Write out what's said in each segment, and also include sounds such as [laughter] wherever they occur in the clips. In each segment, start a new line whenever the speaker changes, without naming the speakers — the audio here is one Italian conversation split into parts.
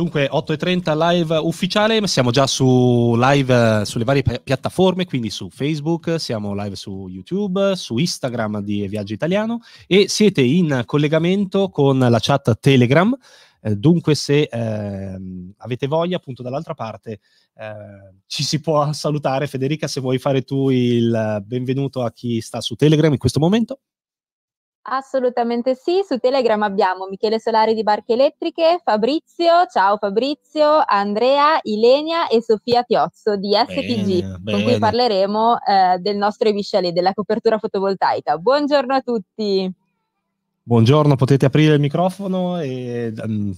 Dunque, 8.30 live ufficiale, siamo già su live eh, sulle varie pi- piattaforme, quindi su Facebook, siamo live su YouTube, su Instagram di Viaggio Italiano e siete in collegamento con la chat Telegram. Eh, dunque, se eh, avete voglia, appunto dall'altra parte eh, ci si può salutare. Federica, se vuoi fare tu il eh, benvenuto a chi sta su Telegram in questo momento.
Assolutamente sì, su Telegram abbiamo Michele Solari di Barche Elettriche, Fabrizio, ciao Fabrizio, Andrea, Ilenia e Sofia Tiozzo di STG, bene, bene. con cui parleremo eh, del nostro e-visciale, della copertura fotovoltaica. Buongiorno a tutti.
Buongiorno, potete aprire il microfono e um,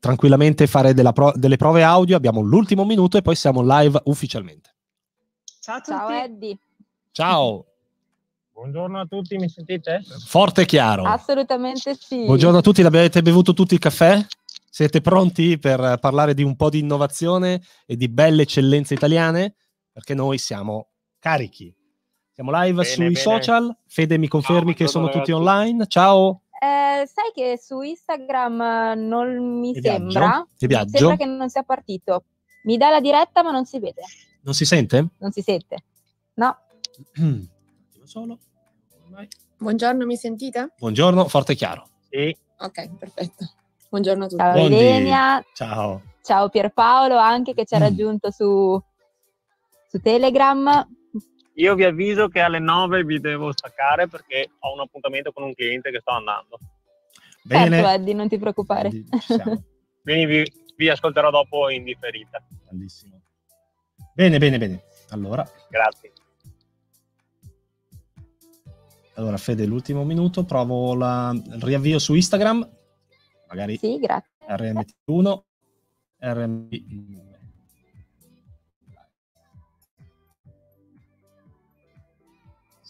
tranquillamente fare pro- delle prove audio. Abbiamo l'ultimo minuto e poi siamo live ufficialmente.
Ciao a tutti. Ciao Eddie. Ciao. Buongiorno a tutti, mi sentite?
Forte e chiaro.
Assolutamente sì. Buongiorno
a tutti, l'avete bevuto tutti il caffè? Siete pronti per parlare di un po' di innovazione e di belle eccellenze italiane? Perché noi siamo carichi. Siamo live bene, sui bene. social. Fede, mi confermi Ciao, che sono ragazzi. tutti online? Ciao.
Eh, sai che su Instagram eh, non mi e sembra.
Mi sembra che
non sia partito. Mi dà la diretta, ma non si vede.
Non si sente?
Non si sente. No. [clears throat] solo vai. Buongiorno, mi sentite?
Buongiorno, forte e chiaro.
Sì. Ok,
perfetto. Buongiorno a tutti. Ciao Buondì. Ciao. Ciao Pierpaolo anche che ci ha mm. raggiunto mm. su, su Telegram.
Io vi avviso che alle 9 vi devo staccare perché ho un appuntamento con un cliente che sto andando. Bene. Certo,
Eddie, non ti preoccupare. Quindi, [laughs]
Quindi vi, vi, ascolterò dopo in differita. Bellissimo.
Bene, bene, bene.
Allora. Grazie. Allora, Fede, l'ultimo minuto, provo la... il riavvio su Instagram. Magari sì, grazie. RMT1, RMT...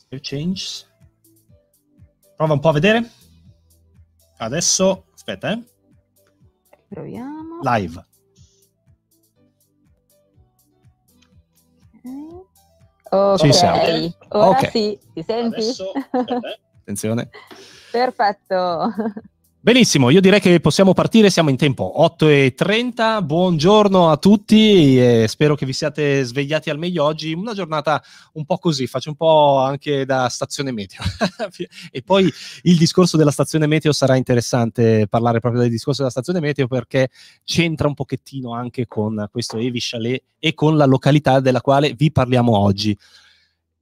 Save changes. Prova un po' a vedere. Adesso, aspetta, eh.
Proviamo.
Live.
Ok, Ci siamo. ora okay. sì, ti senti? Adesso, Attenzione. Perfetto.
Benissimo, io direi che possiamo partire, siamo in tempo 8.30, buongiorno a tutti e spero che vi siate svegliati al meglio oggi, una giornata un po' così, faccio un po' anche da stazione meteo [laughs] e poi il discorso della stazione meteo sarà interessante parlare proprio del discorso della stazione meteo perché c'entra un pochettino anche con questo Evi Chalet e con la località della quale vi parliamo oggi.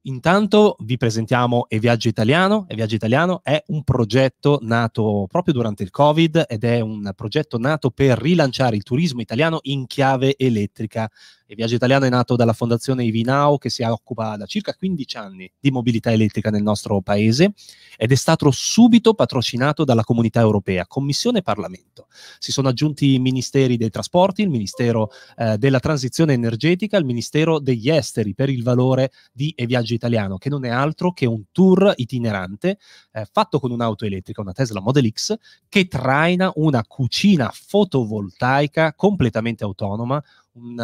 Intanto vi presentiamo E Viaggio Italiano. E Viaggio Italiano è un progetto nato proprio durante il Covid ed è un progetto nato per rilanciare il turismo italiano in chiave elettrica Viaggio Italiano è nato dalla fondazione Ivinao che si occupa da circa 15 anni di mobilità elettrica nel nostro paese ed è stato subito patrocinato dalla comunità europea, Commissione e Parlamento. Si sono aggiunti i ministeri dei trasporti, il Ministero eh, della Transizione Energetica, il Ministero degli Esteri per il valore di E Viaggio Italiano, che non è altro che un tour itinerante eh, fatto con un'auto elettrica, una Tesla Model X, che traina una cucina fotovoltaica completamente autonoma, un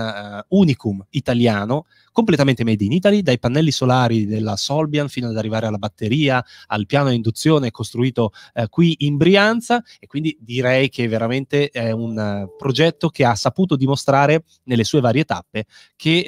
uh, unicum italiano completamente made in Italy, dai pannelli solari della Solbian fino ad arrivare alla batteria, al piano a induzione costruito eh, qui in Brianza e quindi direi che veramente è un uh, progetto che ha saputo dimostrare nelle sue varie tappe che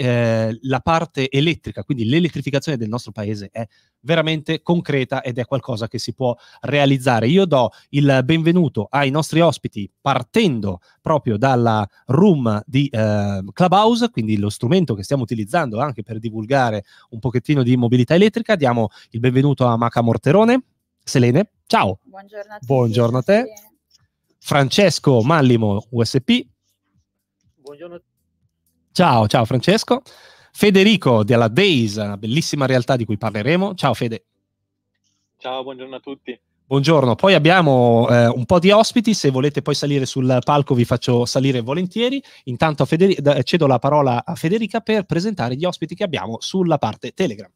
eh, la parte elettrica, quindi l'elettrificazione del nostro paese è veramente concreta ed è qualcosa che si può realizzare. Io do il benvenuto ai nostri ospiti partendo proprio dalla room di eh, Clubhouse, quindi lo strumento che stiamo utilizzando lavorando anche per divulgare un pochettino di mobilità elettrica. Diamo il benvenuto a Maca Morterone. Selene, ciao. Buongiorno a, Buongiorno a te. Francesco Mallimo, USP. Buongiorno a tutti. Ciao, ciao Francesco. Federico della Days, una bellissima realtà di cui parleremo. Ciao Fede.
Ciao, buongiorno a tutti.
Buongiorno, poi abbiamo eh, un po' di ospiti, se volete poi salire sul palco vi faccio salire volentieri. Intanto Federica, cedo la parola a Federica per presentare gli ospiti che abbiamo sulla parte Telegram.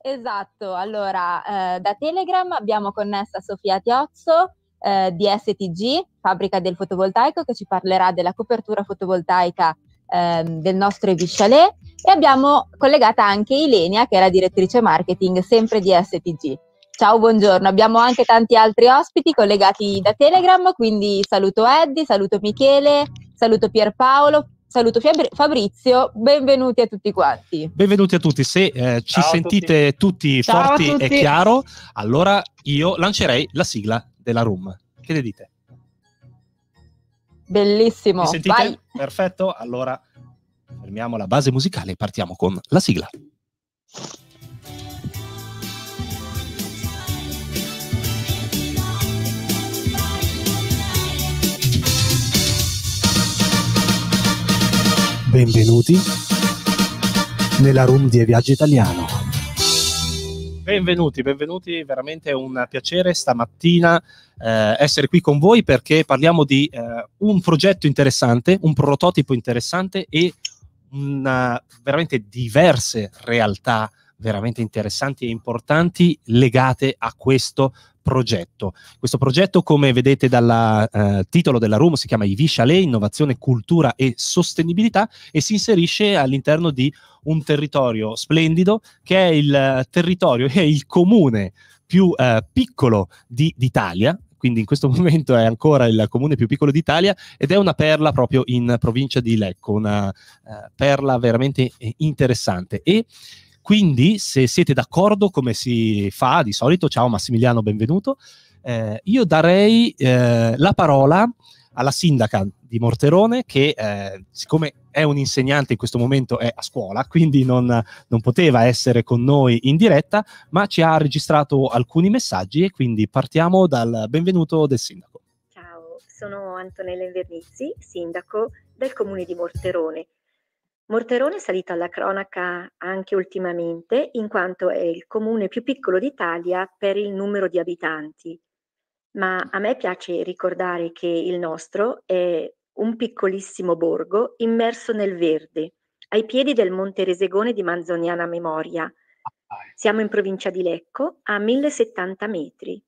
Esatto, allora eh, da Telegram abbiamo connessa Sofia Tiozzo eh, di STG, fabbrica del fotovoltaico, che ci parlerà della copertura fotovoltaica ehm, del nostro Eviscialè e abbiamo collegata anche Ilenia che è la direttrice marketing sempre di STG. Ciao, buongiorno. Abbiamo anche tanti altri ospiti collegati da Telegram, quindi saluto Eddie, saluto Michele, saluto Pierpaolo, saluto Fabrizio, benvenuti a tutti quanti.
Benvenuti a tutti, se eh, ci Ciao sentite tutti, tutti forti tutti. e chiaro, allora io lancerei la sigla della room. Che ne dite? Bellissimo, Mi sentite? Vai. Perfetto, allora fermiamo la base musicale e partiamo con la sigla. Benvenuti nella room di Viaggio Italiano. Benvenuti, benvenuti, veramente è un piacere stamattina eh, essere qui con voi perché parliamo di eh, un progetto interessante, un prototipo interessante e una, veramente diverse realtà veramente interessanti e importanti legate a questo progetto. Questo progetto, come vedete dal eh, titolo della room, si chiama IV Chalet, Innovazione, Cultura e Sostenibilità e si inserisce all'interno di un territorio splendido che è il eh, territorio, [laughs] è il comune più eh, piccolo di, d'Italia, quindi in questo [laughs] momento è ancora il comune più piccolo d'Italia ed è una perla proprio in provincia di Lecco, una eh, perla veramente eh, interessante. E quindi, se siete d'accordo, come si fa di solito, ciao Massimiliano, benvenuto, eh, io darei eh, la parola alla sindaca di Morterone che eh, siccome è un insegnante in questo momento è a scuola, quindi non, non, poteva essere con noi in diretta, ma ci ha registrato alcuni messaggi e quindi partiamo dal benvenuto del sindaco.
Ciao, sono Antonella Invernizzi, sindaco del comune di Morterone Morterone è salito alla cronaca anche ultimamente, in quanto è il comune più piccolo d'Italia per il numero di abitanti. Ma a me piace ricordare che il nostro è un piccolissimo borgo immerso nel verde, ai piedi del Monte Resegone di Manzoniana Memoria. Ah, Siamo in provincia di Lecco, a 1070 metri,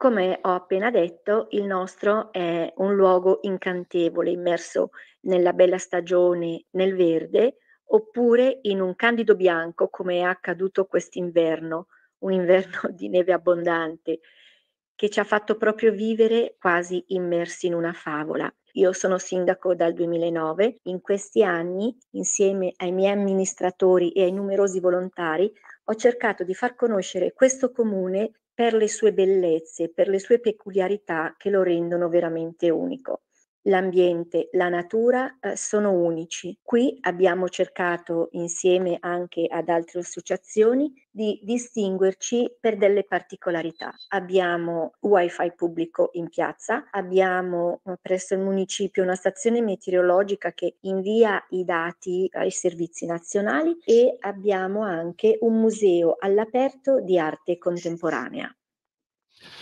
come ho appena detto, il nostro è un luogo incantevole, immerso nella bella stagione, nel verde, oppure in un candido bianco, come è accaduto quest'inverno, un inverno [laughs] di neve abbondante, che ci ha fatto proprio vivere quasi immersi in una favola. Io sono sindaco dal 2009, in questi anni, insieme ai miei amministratori e ai numerosi volontari, ho cercato di far conoscere questo comune per le sue bellezze, per le sue peculiarità che lo rendono veramente unico l'ambiente, la natura eh, sono unici. Qui abbiamo cercato insieme anche ad altre associazioni di distinguerci per delle particolarità. Abbiamo wifi pubblico in piazza, abbiamo eh, presso il municipio una stazione meteorologica che invia i dati ai servizi nazionali e abbiamo anche un museo all'aperto di arte contemporanea.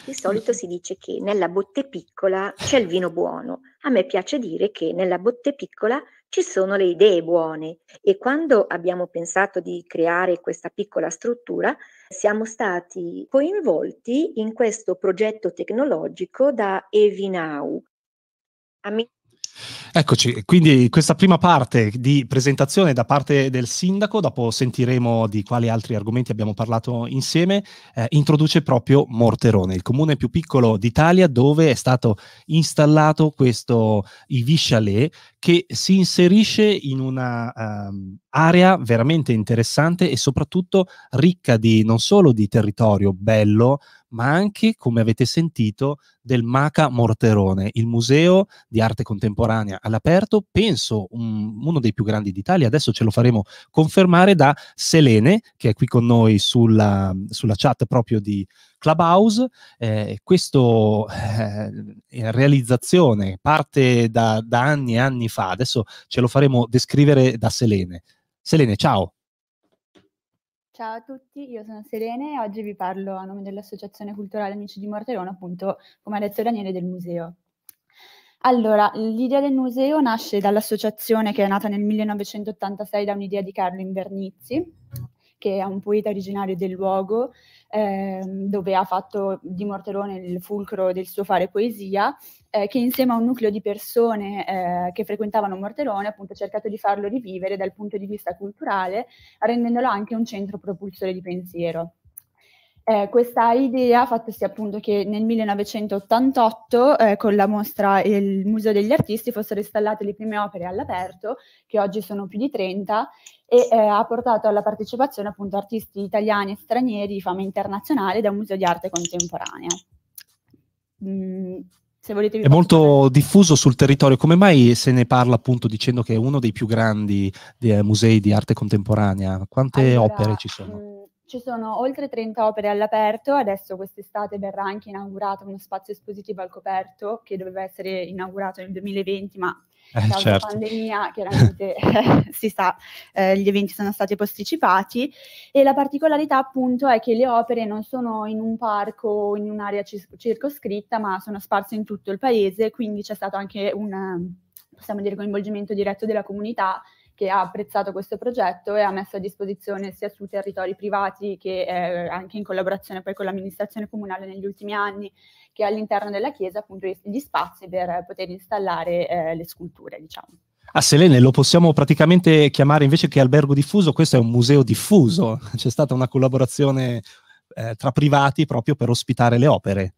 Di solito si dice che nella botte piccola c'è il vino buono. A me piace dire che nella botte piccola ci sono le idee buone e quando abbiamo pensato di creare questa piccola struttura siamo stati coinvolti in questo progetto tecnologico da Evinau. Amici
Eccoci, quindi questa prima parte di presentazione da parte del sindaco, dopo sentiremo di quali altri argomenti abbiamo parlato insieme, eh, introduce proprio Morterone, il comune più piccolo d'Italia dove è stato installato questo IV Chalet che si inserisce in un'area ehm, um, veramente interessante e soprattutto ricca di non solo di territorio bello, ma anche, come avete sentito, del Maca Morterone, il museo di arte contemporanea all'aperto, penso un, uno dei più grandi d'Italia. Adesso ce lo faremo confermare da Selene, che è qui con noi sulla, sulla chat proprio di Clubhouse. Eh, questa eh, realizzazione parte da, da anni e anni fa, adesso ce lo faremo descrivere da Selene. Selene, ciao.
Ciao a tutti, io sono Selene e oggi vi parlo a nome dell'Associazione Culturale Amici di Morterone, appunto, come ha detto Daniele, del museo. Allora, l'idea del museo nasce dall'associazione che è nata nel 1986 da un'idea di Carlo Invernizzi, che è un poeta originario del luogo eh, dove ha fatto di Morterone il fulcro del suo fare poesia eh, che insieme a un nucleo di persone eh, che frequentavano Morterone appunto ha cercato di farlo rivivere dal punto di vista culturale, rendendolo anche un centro propulsore di pensiero. Eh, questa idea ha fatto sì appunto che nel 1988 eh, con la mostra e il Museo degli Artisti fossero installate le prime opere all'aperto, che oggi sono più di 30, e eh, ha portato alla partecipazione appunto artisti italiani e stranieri di fama internazionale da un museo di arte contemporanea. Mm se volete è molto
fare. diffuso sul territorio. Come mai se ne parla appunto dicendo che è uno dei più grandi dei eh, musei di arte contemporanea? Quante allora, opere ci sono? Mh,
mm, ci sono oltre 30 opere all'aperto, adesso quest'estate verrà anche inaugurato uno spazio espositivo al coperto che doveva essere inaugurato nel 2020, ma eh, causa certo. pandemia chiaramente [laughs] si sa, eh, gli eventi sono stati posticipati e la particolarità appunto è che le opere non sono in un parco o in un'area cis- circoscritta ma sono sparse in tutto il paese, quindi c'è stato anche un possiamo dire coinvolgimento diretto della comunità che ha apprezzato questo progetto e ha messo a disposizione sia su territori privati che eh, anche in collaborazione poi con l'amministrazione comunale negli ultimi anni che all'interno della chiesa appunto gli spazi per poter installare eh, le sculture, diciamo.
A ah, Selene lo possiamo praticamente chiamare invece che albergo diffuso, questo è un museo diffuso, [laughs] c'è stata una collaborazione eh, tra privati proprio per ospitare le opere.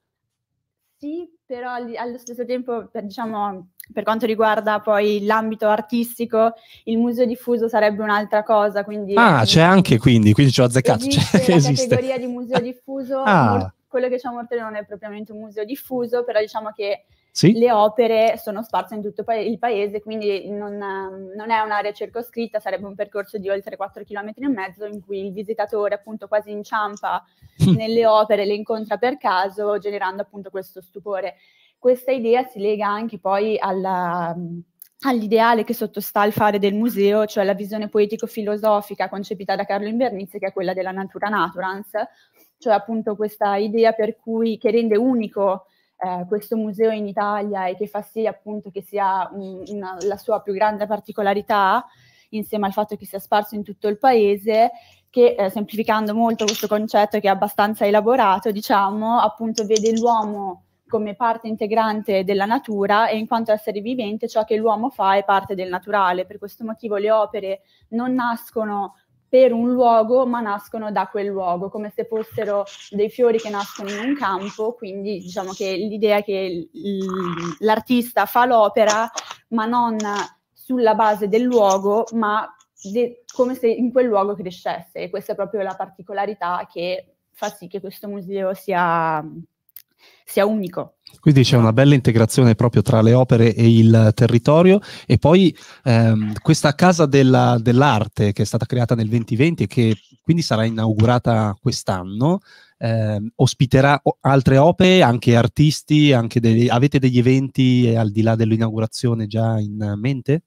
Sì, però allo stesso tempo, per, diciamo, per quanto riguarda poi l'ambito artistico, il museo diffuso sarebbe un'altra cosa. Quindi, ah, c'è
anche quindi, quindi ci ho azzeccato. Esiste c'è, cioè, [laughs] la esiste. categoria
di museo diffuso ah. molto quello che c'è a Mortele non è propriamente un museo diffuso, però diciamo che sì. le opere sono sparse in tutto pa- il paese, quindi non, non, è un'area circoscritta, sarebbe un percorso di oltre 4 km e mezzo in cui il visitatore appunto quasi inciampa [laughs] nelle opere, le incontra per caso, generando appunto questo stupore. Questa idea si lega anche poi alla, all'ideale che sottostà al fare del museo, cioè la visione poetico-filosofica concepita da Carlo Invernizzi, che è quella della natura naturans, cioè appunto questa idea per cui che rende unico eh, questo museo in Italia e che fa sì appunto che sia un, mm, una, la sua più grande particolarità insieme al fatto che sia sparso in tutto il paese che eh, semplificando molto questo concetto che è abbastanza elaborato diciamo appunto vede l'uomo come parte integrante della natura e in quanto essere vivente ciò che l'uomo fa è parte del naturale per questo motivo le opere non nascono per un luogo, ma nascono da quel luogo, come se fossero dei fiori che nascono in un campo, quindi diciamo che l'idea è che l'artista fa l'opera, ma non sulla base del luogo, ma de- come se in quel luogo crescesse. E questa è proprio la particolarità che fa sì che questo museo sia sia unico.
Quindi c'è una bella integrazione proprio tra le opere e il territorio e poi ehm, questa casa della, dell'arte che è stata creata nel 2020 e che quindi sarà inaugurata quest'anno, ehm, ospiterà altre opere, anche artisti, anche degli, avete degli eventi al di là dell'inaugurazione già in mente?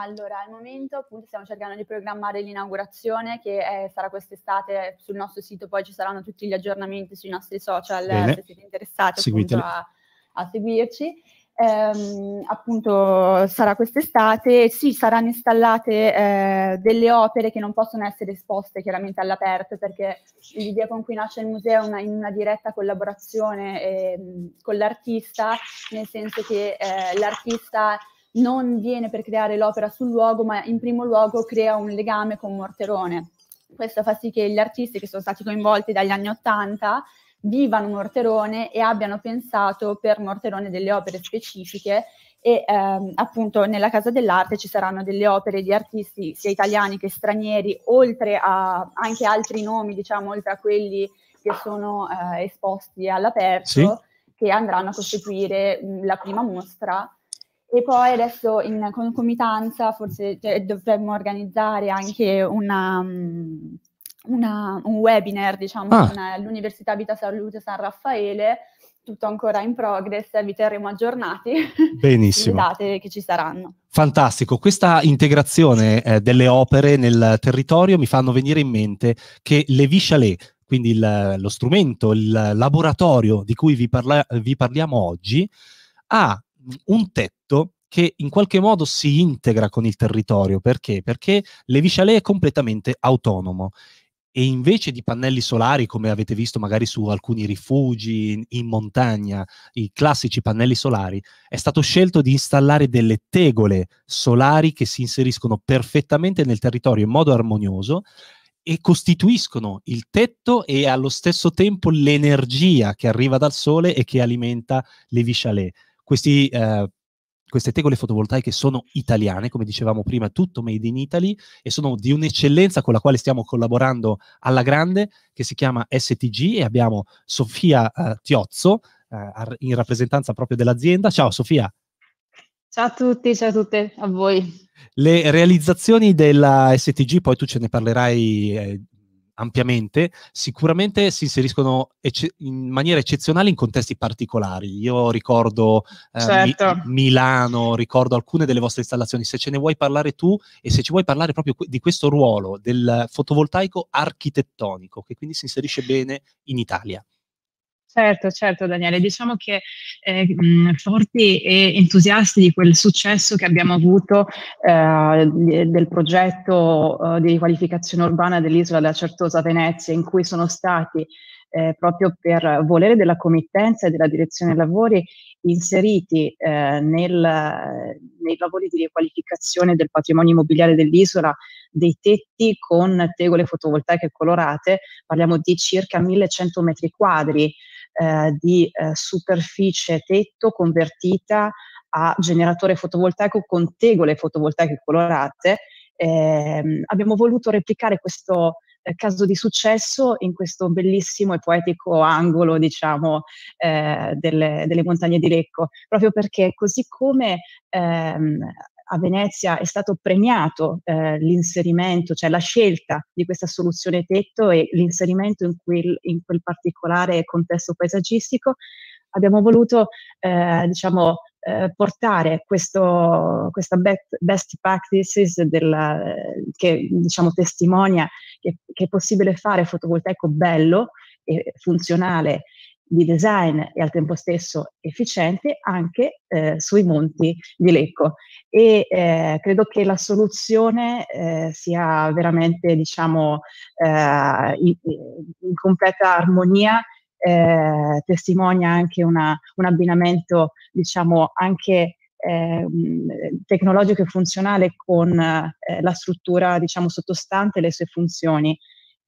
Allora, al momento appunto stiamo cercando di programmare l'inaugurazione che è, sarà quest'estate sul nostro sito, poi ci saranno tutti gli aggiornamenti sui nostri social Bene. se siete interessati appunto, a, a seguirci. Ehm, appunto sarà quest'estate, sì, saranno installate eh, delle opere che non possono essere esposte chiaramente all'aperto perché l'idea con cui nasce il museo è una, in una diretta collaborazione eh, con l'artista, nel senso che eh, l'artista non viene per creare l'opera sul luogo, ma in primo luogo crea un legame con Morterone. Questo fa sì che gli artisti che sono stati coinvolti dagli anni Ottanta vivano Morterone e abbiano pensato per Morterone delle opere specifiche e ehm, appunto nella Casa dell'Arte ci saranno delle opere di artisti sia italiani che stranieri, oltre a anche altri nomi, diciamo, oltre a quelli che sono eh, esposti all'aperto, sì. che andranno a costituire mh, la prima mostra e poi adesso in concomitanza forse cioè, dovremmo organizzare anche una, mm, una, un webinar, diciamo, ah. con eh, l'Università Vita Salute San Raffaele, tutto ancora in progress, vi terremo aggiornati.
Benissimo. [laughs] le
date che ci saranno.
Fantastico, questa integrazione eh, delle opere nel territorio mi fanno venire in mente che Levi Chalet, quindi il, lo strumento, il laboratorio di cui vi, parla- vi parliamo oggi, ha un tetto che in qualche modo si integra con il territorio. Perché? Perché Leviscialet è completamente autonomo e invece di pannelli solari, come avete visto magari su alcuni rifugi in, in, montagna, i classici pannelli solari, è stato scelto di installare delle tegole solari che si inseriscono perfettamente nel territorio in modo armonioso e costituiscono il tetto e allo stesso tempo l'energia che arriva dal sole e che alimenta le Vichalet questi, eh, queste tegole fotovoltaiche sono italiane, come dicevamo prima, tutto made in Italy e sono di un'eccellenza con la quale stiamo collaborando alla grande, che si chiama STG e abbiamo Sofia eh, Tiozzo eh, in rappresentanza proprio dell'azienda. Ciao Sofia.
Ciao a tutti, ciao a tutte, a voi.
Le realizzazioni della STG, poi tu ce ne parlerai eh, ampiamente, sicuramente si inseriscono ecce- in maniera eccezionale in contesti particolari. Io ricordo eh, certo. Mi- Milano, ricordo alcune delle vostre installazioni. Se ce ne vuoi parlare tu e se ci vuoi parlare proprio di questo ruolo del fotovoltaico architettonico, che quindi si inserisce bene in Italia.
Certo, certo Daniele, diciamo che eh, mh, mm, forti e entusiasti di quel successo che abbiamo avuto eh, del progetto eh, di riqualificazione urbana dell'isola della Certosa Venezia, in cui sono stati eh, proprio per volere della committenza e della direzione lavori inseriti eh, nel, nei lavori di riqualificazione del patrimonio immobiliare dell'isola dei tetti con tegole fotovoltaiche colorate, parliamo di circa 1100 metri quadri eh, di eh, superficie tetto convertita a generatore fotovoltaico con tegole fotovoltaiche colorate. Eh, abbiamo voluto replicare questo eh, caso di successo in questo bellissimo e poetico angolo, diciamo, eh, delle, delle, montagne di Lecco, proprio perché così come ehm, a Venezia è stato premiato eh, l'inserimento, cioè la scelta di questa soluzione tetto e l'inserimento in quel, in quel particolare contesto paesaggistico, abbiamo voluto eh, diciamo, eh, portare questo, questa best practices della, che diciamo, testimonia che, che, è possibile fare fotovoltaico bello e funzionale di design e al tempo stesso efficiente anche eh, sui monti di Lecco e eh, credo che la soluzione eh, sia veramente diciamo eh, in, in, completa armonia eh, testimonia anche una, un abbinamento diciamo anche ehm, tecnologico e funzionale con eh, la struttura diciamo sottostante e le sue funzioni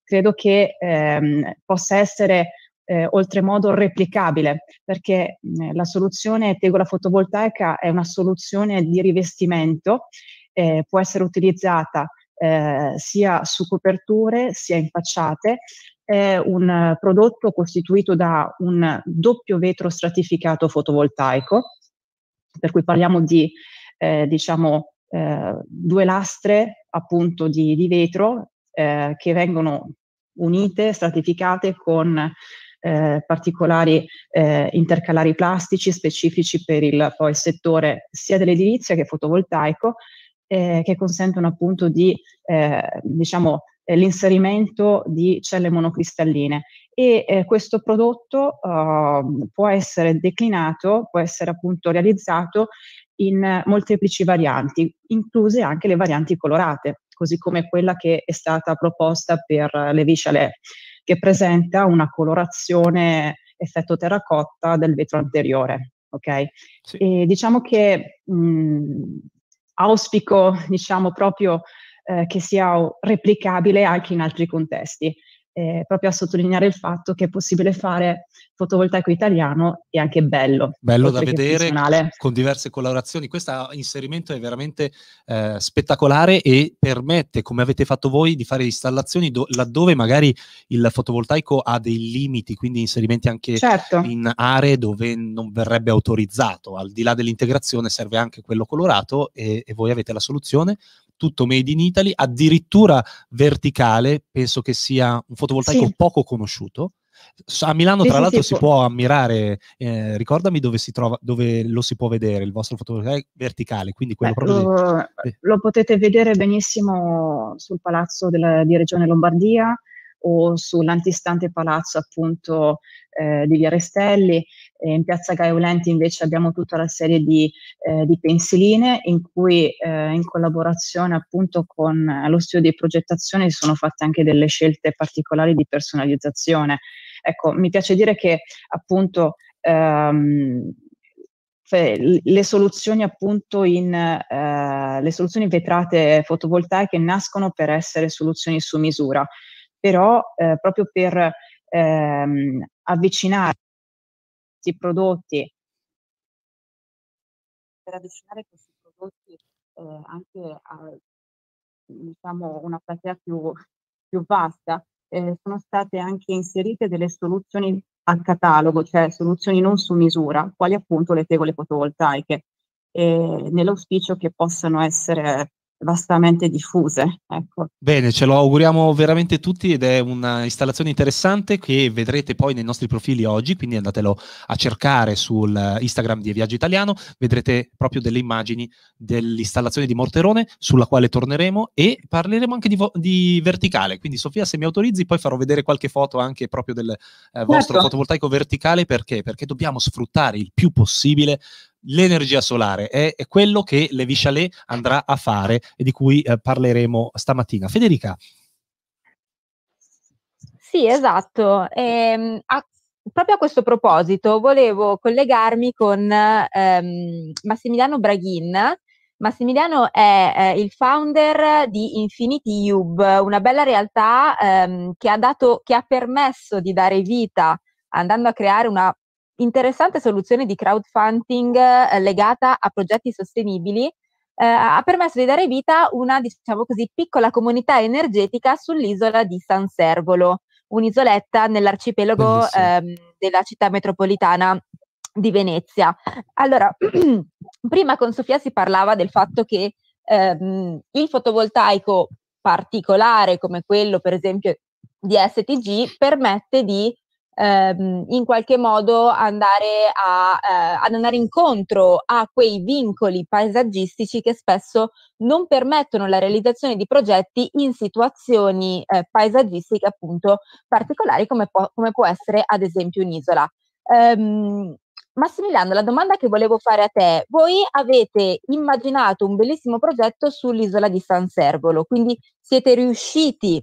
credo che ehm, possa essere eh, oltremodo replicabile, perché eh, la soluzione tegola fotovoltaica è una soluzione di rivestimento, eh, può essere utilizzata eh, sia su coperture sia in facciate, è un prodotto costituito da un doppio vetro stratificato fotovoltaico, per cui parliamo di eh, diciamo, eh, due lastre appunto di, di vetro eh, che vengono unite, stratificate con eh, particolari eh, intercalari plastici specifici per il, poi, il settore sia dell'edilizia che fotovoltaico, eh, che consentono appunto di, eh, diciamo, eh, l'inserimento di celle monocristalline e eh, questo prodotto uh, può essere declinato, può essere appunto realizzato in molteplici varianti, incluse anche le varianti colorate, così come quella che è stata proposta per le visciale che presenta una colorazione effetto terracotta del vetro anteriore. Okay? Sì. E diciamo che mh, mhmm, auspico diciamo, proprio eh, che sia replicabile anche in altri contesti eh, proprio a sottolineare il fatto che è possibile fare fotovoltaico italiano e anche bello. Bello da vedere,
con diverse collaborazioni. Questo inserimento è veramente eh, spettacolare e permette, come avete fatto voi, di fare installazioni do- laddove magari il fotovoltaico ha dei limiti, quindi inserimenti anche certo. in aree dove non verrebbe autorizzato. Al di là dell'integrazione serve anche quello colorato e, e voi avete la soluzione tutto made in Italy, addirittura verticale, penso che sia un fotovoltaico sì. poco conosciuto. A Milano, sì, tra sì, l'altro, si può, può ammirare. Eh, ricordami dove, trova, dove, lo si può vedere il vostro fotovoltaico verticale. Quindi quello Beh, proprio lo, di...
lo, potete vedere benissimo sul palazzo della, di Regione Lombardia, o sull'antistante palazzo appunto eh, di Via Restelli. Eh, in Piazza Gaiolenti invece abbiamo tutta la serie di, eh, di pensiline in cui eh, in collaborazione appunto con eh, lo studio di progettazione sono fatte anche delle scelte particolari di personalizzazione. Ecco, mi piace dire che appunto ehm, le soluzioni appunto in eh, le soluzioni vetrate fotovoltaiche nascono per essere soluzioni su misura però eh, proprio per ehm, avvicinare questi prodotti, per avvicinare questi prodotti eh, anche a diciamo, una platea più, più vasta, eh, sono state anche inserite delle soluzioni a catalogo, cioè soluzioni non su misura, quali appunto le tegole fotovoltaiche, eh, nell'auspicio che possano essere vastamente diffuse. Ecco.
Bene, ce lo auguriamo veramente tutti ed è un'installazione interessante che vedrete poi nei nostri profili oggi, quindi andatelo a cercare sul Instagram di Viaggio Italiano, vedrete proprio delle immagini dell'installazione di Morterone sulla quale torneremo e parleremo anche di, vo- di verticale, quindi Sofia se mi autorizzi poi farò vedere qualche foto anche proprio del eh, vostro certo. fotovoltaico verticale perché? Perché dobbiamo sfruttare il più possibile l'energia solare è, è, quello che Levi Chalet andrà a fare e di cui eh, parleremo stamattina. Federica.
Sì, esatto. Ehm, a, proprio a questo proposito volevo collegarmi con ehm, Massimiliano Braghin. Massimiliano è eh, il founder di Infinity Hub, una bella realtà ehm, che, ha dato, che ha permesso di dare vita, andando a creare una interessante soluzione di crowdfunding eh, legata a progetti sostenibili eh, ha permesso di dare vita a una, diciamo così, piccola comunità energetica sull'isola di San Servolo, un'isoletta nell'arcipelago ehm, della città metropolitana di Venezia. Allora, [clears throat] prima con Sofia si parlava del fatto che ehm, il fotovoltaico particolare come quello per esempio di STG permette di ehm, in qualche modo andare, a, eh, ad andare incontro a quei vincoli paesaggistici che spesso non permettono la realizzazione di progetti in situazioni eh, paesaggistiche appunto particolari come, po- come può essere ad esempio un'isola. Um, ehm, Massimiliano, la domanda che volevo fare a te, voi avete immaginato un bellissimo progetto sull'isola di San Servolo, quindi siete riusciti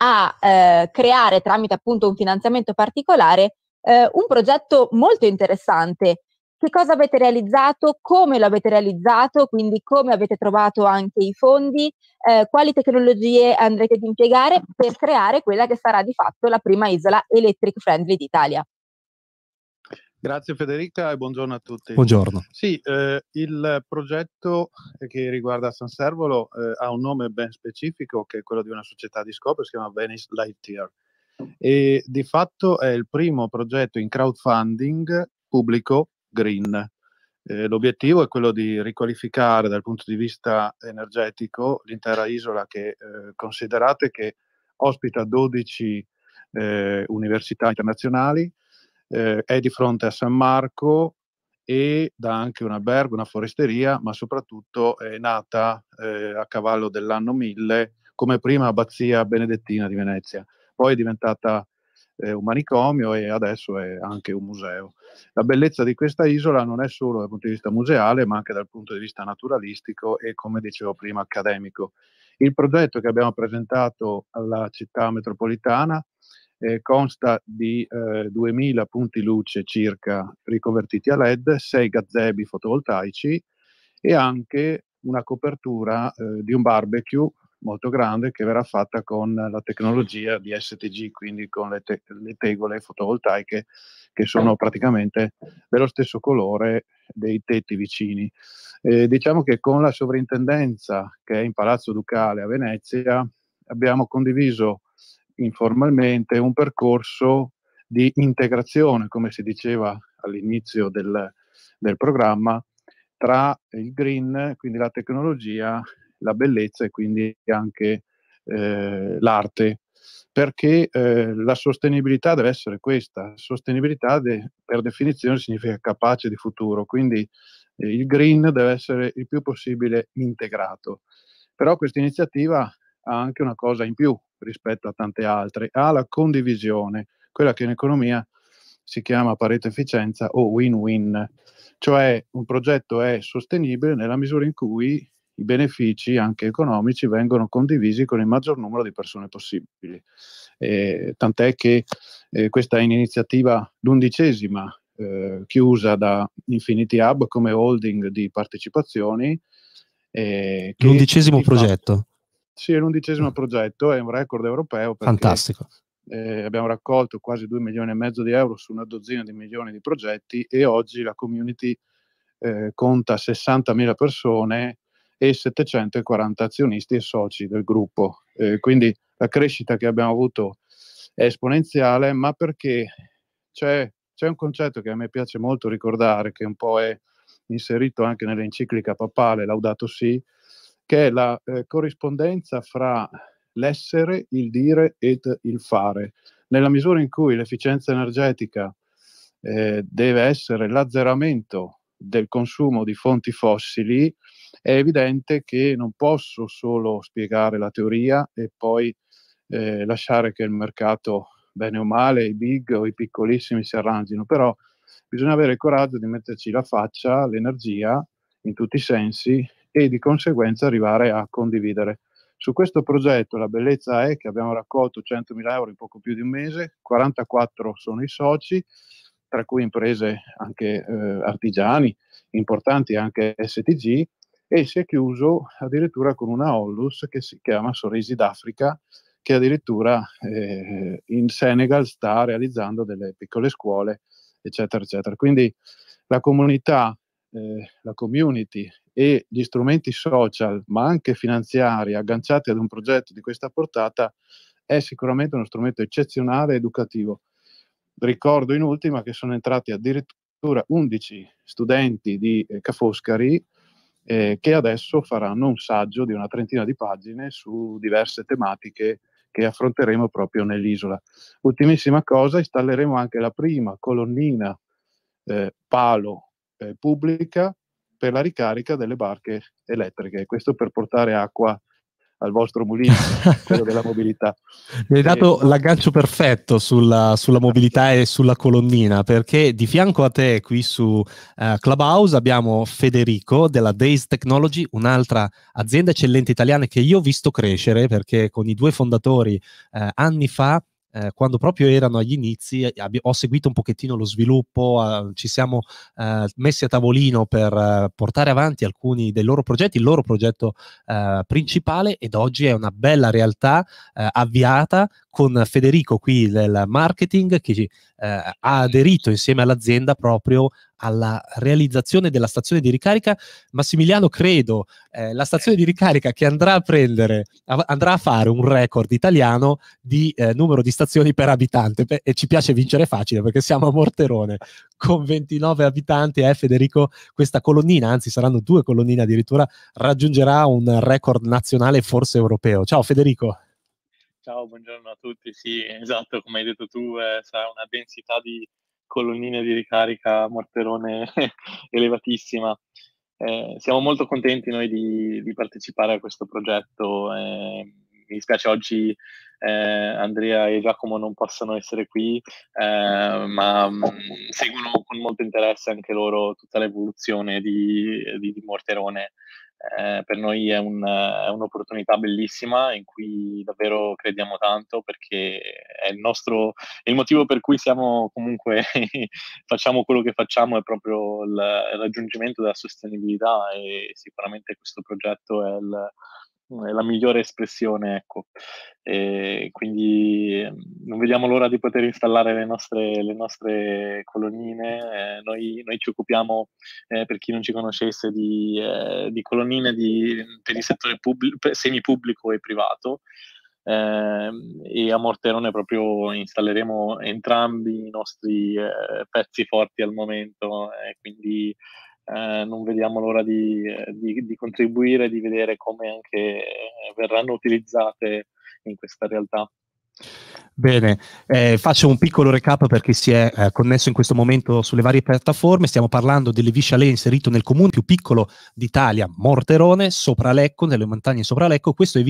a eh, creare tramite appunto un finanziamento particolare eh, un progetto molto interessante. Che cosa avete realizzato? Come lo avete realizzato? Quindi come avete trovato anche i fondi? Eh, quali tecnologie andrete ad impiegare per creare quella che sarà di fatto la prima isola electric friendly d'Italia?
Grazie Federica e buongiorno a tutti. Buongiorno. Sì, eh, il progetto che riguarda San Servolo eh, ha un nome ben specifico che è quello di una società di scopo, si chiama Venice Lightyear e di fatto è il primo progetto in crowdfunding pubblico green. Eh, l'obiettivo è quello di riqualificare dal punto di vista energetico l'intera isola che eh, considerate che ospita 12 eh, università internazionali eh, è di fronte a San Marco e dà anche un albergo, una foresteria, ma soprattutto è nata eh, a cavallo dell'anno 1000 come prima abbazia benedettina di Venezia, poi è diventata eh, un manicomio e adesso è anche un museo. La bellezza di questa isola non è solo dal punto di vista museale, ma anche dal punto di vista naturalistico e, come dicevo prima, accademico. Il progetto che abbiamo presentato alla città metropolitana eh, consta di eh, 2000 punti luce circa riconvertiti a LED, 6 gazebi fotovoltaici e anche una copertura eh, di un barbecue molto grande che verrà fatta con la tecnologia di STG, quindi con le, te- le tegole fotovoltaiche che sono praticamente dello stesso colore dei tetti vicini. Eh, diciamo che con la sovrintendenza che è in Palazzo Ducale a Venezia abbiamo condiviso informalmente un percorso di integrazione, come si diceva all'inizio del, del programma, tra il green, quindi la tecnologia, la bellezza e quindi anche eh, l'arte, perché eh, la sostenibilità deve essere questa. Sostenibilità de, per definizione significa capace di futuro, quindi eh, il green deve essere il più possibile integrato. Però questa iniziativa ha anche una cosa in più, rispetto a tante altre, ha la condivisione, quella che in economia si chiama Pareto efficienza o win-win, cioè un progetto è sostenibile nella misura in cui i benefici anche economici vengono condivisi con il maggior numero di persone possibili. Eh, tant'è che eh, questa è un'iniziativa l'undicesima eh, chiusa da Infinity Hub come holding di partecipazioni. Eh, l'undicesimo
progetto.
Sì, è l'undicesimo mm. progetto, è un record europeo. Fantastico. Eh, abbiamo raccolto quasi 2 milioni e mezzo di euro su una dozzina di milioni di progetti e oggi la community eh, conta 60.000 persone e 740 azionisti e soci del gruppo. Eh, quindi la crescita che abbiamo avuto è esponenziale, ma perché c'è, c'è un concetto che a me piace molto ricordare, che un po' è inserito anche nell'enciclica papale Laudato Si', che è la eh, corrispondenza fra l'essere, il dire ed il fare. Nella misura in cui l'efficienza energetica eh, deve essere l'azzeramento del consumo di fonti fossili, è evidente che non posso solo spiegare la teoria e poi eh, lasciare che il mercato, bene o male, i big o i piccolissimi si arrangino, però bisogna avere il coraggio di metterci la faccia, l'energia in tutti i sensi e di conseguenza arrivare a condividere. Su questo progetto la bellezza è che abbiamo raccolto 100.000 euro in poco più di un mese, 44 sono i soci, tra cui imprese anche eh, artigiani, importanti anche STG, e si è chiuso addirittura con una Ollus che si chiama Sorrisi d'Africa, che addirittura eh, in Senegal sta realizzando delle piccole scuole, eccetera, eccetera. Quindi la comunità, eh, la community e gli strumenti social, ma anche finanziari, agganciati ad un progetto di questa portata, è sicuramente uno strumento eccezionale ed educativo. Ricordo in ultima che sono entrati addirittura 11 studenti di eh, Ca' Foscari eh, che adesso faranno un saggio di una trentina di pagine su diverse tematiche che affronteremo proprio nell'isola. Ultimissima cosa, installeremo anche la prima colonnina eh, palo eh, pubblica per la ricarica delle barche elettriche. Questo per portare acqua al vostro mulino, [laughs] quello della mobilità. Mi hai dato e...
Ehm, l'aggancio perfetto sulla, sulla, mobilità e sulla colonnina, perché di fianco a te qui su uh, Clubhouse abbiamo Federico della Days Technology, un'altra azienda eccellente italiana che io ho visto crescere, perché con i due fondatori uh, anni fa eh, quando proprio erano agli inizi, eh, abbi- ho seguito un pochettino lo sviluppo, eh, ci siamo eh, messi a tavolino per eh, portare avanti alcuni dei loro progetti, il loro progetto eh, principale ed oggi è una bella realtà avviata con Federico qui del marketing che eh, ha aderito insieme all'azienda proprio alla realizzazione della stazione di ricarica. Massimiliano, credo, eh, la stazione di ricarica che andrà a prendere, av- andrà a fare un record italiano di eh, numero di stazioni per abitante per- e ci piace vincere facile perché siamo a Morterone con 29 abitanti e eh, Federico questa colonnina, anzi saranno due colonnine addirittura, raggiungerà un record nazionale forse europeo. Ciao Federico
ciao, buongiorno a tutti. Sì, esatto, come hai detto tu, eh, sarà una densità di colonnine di ricarica morterone [laughs] elevatissima. Eh, siamo molto contenti noi di, di partecipare a questo progetto. Eh, mi dispiace oggi eh, Andrea e Giacomo non possano essere qui, eh, ma mh, mm, seguono con molto interesse anche loro tutta l'evoluzione di, di, di Morterone eh, per noi è, un, è, un'opportunità bellissima in cui davvero crediamo tanto perché è il, nostro, è il motivo per cui siamo comunque [laughs] facciamo quello che facciamo è proprio il, il, raggiungimento della sostenibilità e sicuramente questo progetto è il, è la migliore espressione, ecco. E ehm, quindi ehm, non vediamo l'ora di poter installare le nostre, le nostre colonnine. Eh, noi, noi, ci occupiamo, eh, per chi non ci conoscesse, di, eh, di colonnine di, per il settore pubblico, semipubblico e privato. Ehm, e a Morterone proprio installeremo entrambi i nostri eh, pezzi forti al momento, eh, quindi eh, non vediamo l'ora di, eh, di, di, contribuire, di vedere come anche eh, verranno utilizzate in questa realtà.
Bene, eh, faccio un piccolo recap per chi si è eh, connesso in questo momento sulle varie piattaforme. Stiamo parlando delle Visciale inserito nel comune più piccolo d'Italia, Morterone, sopra Lecco, nelle montagne sopra Lecco. Questo è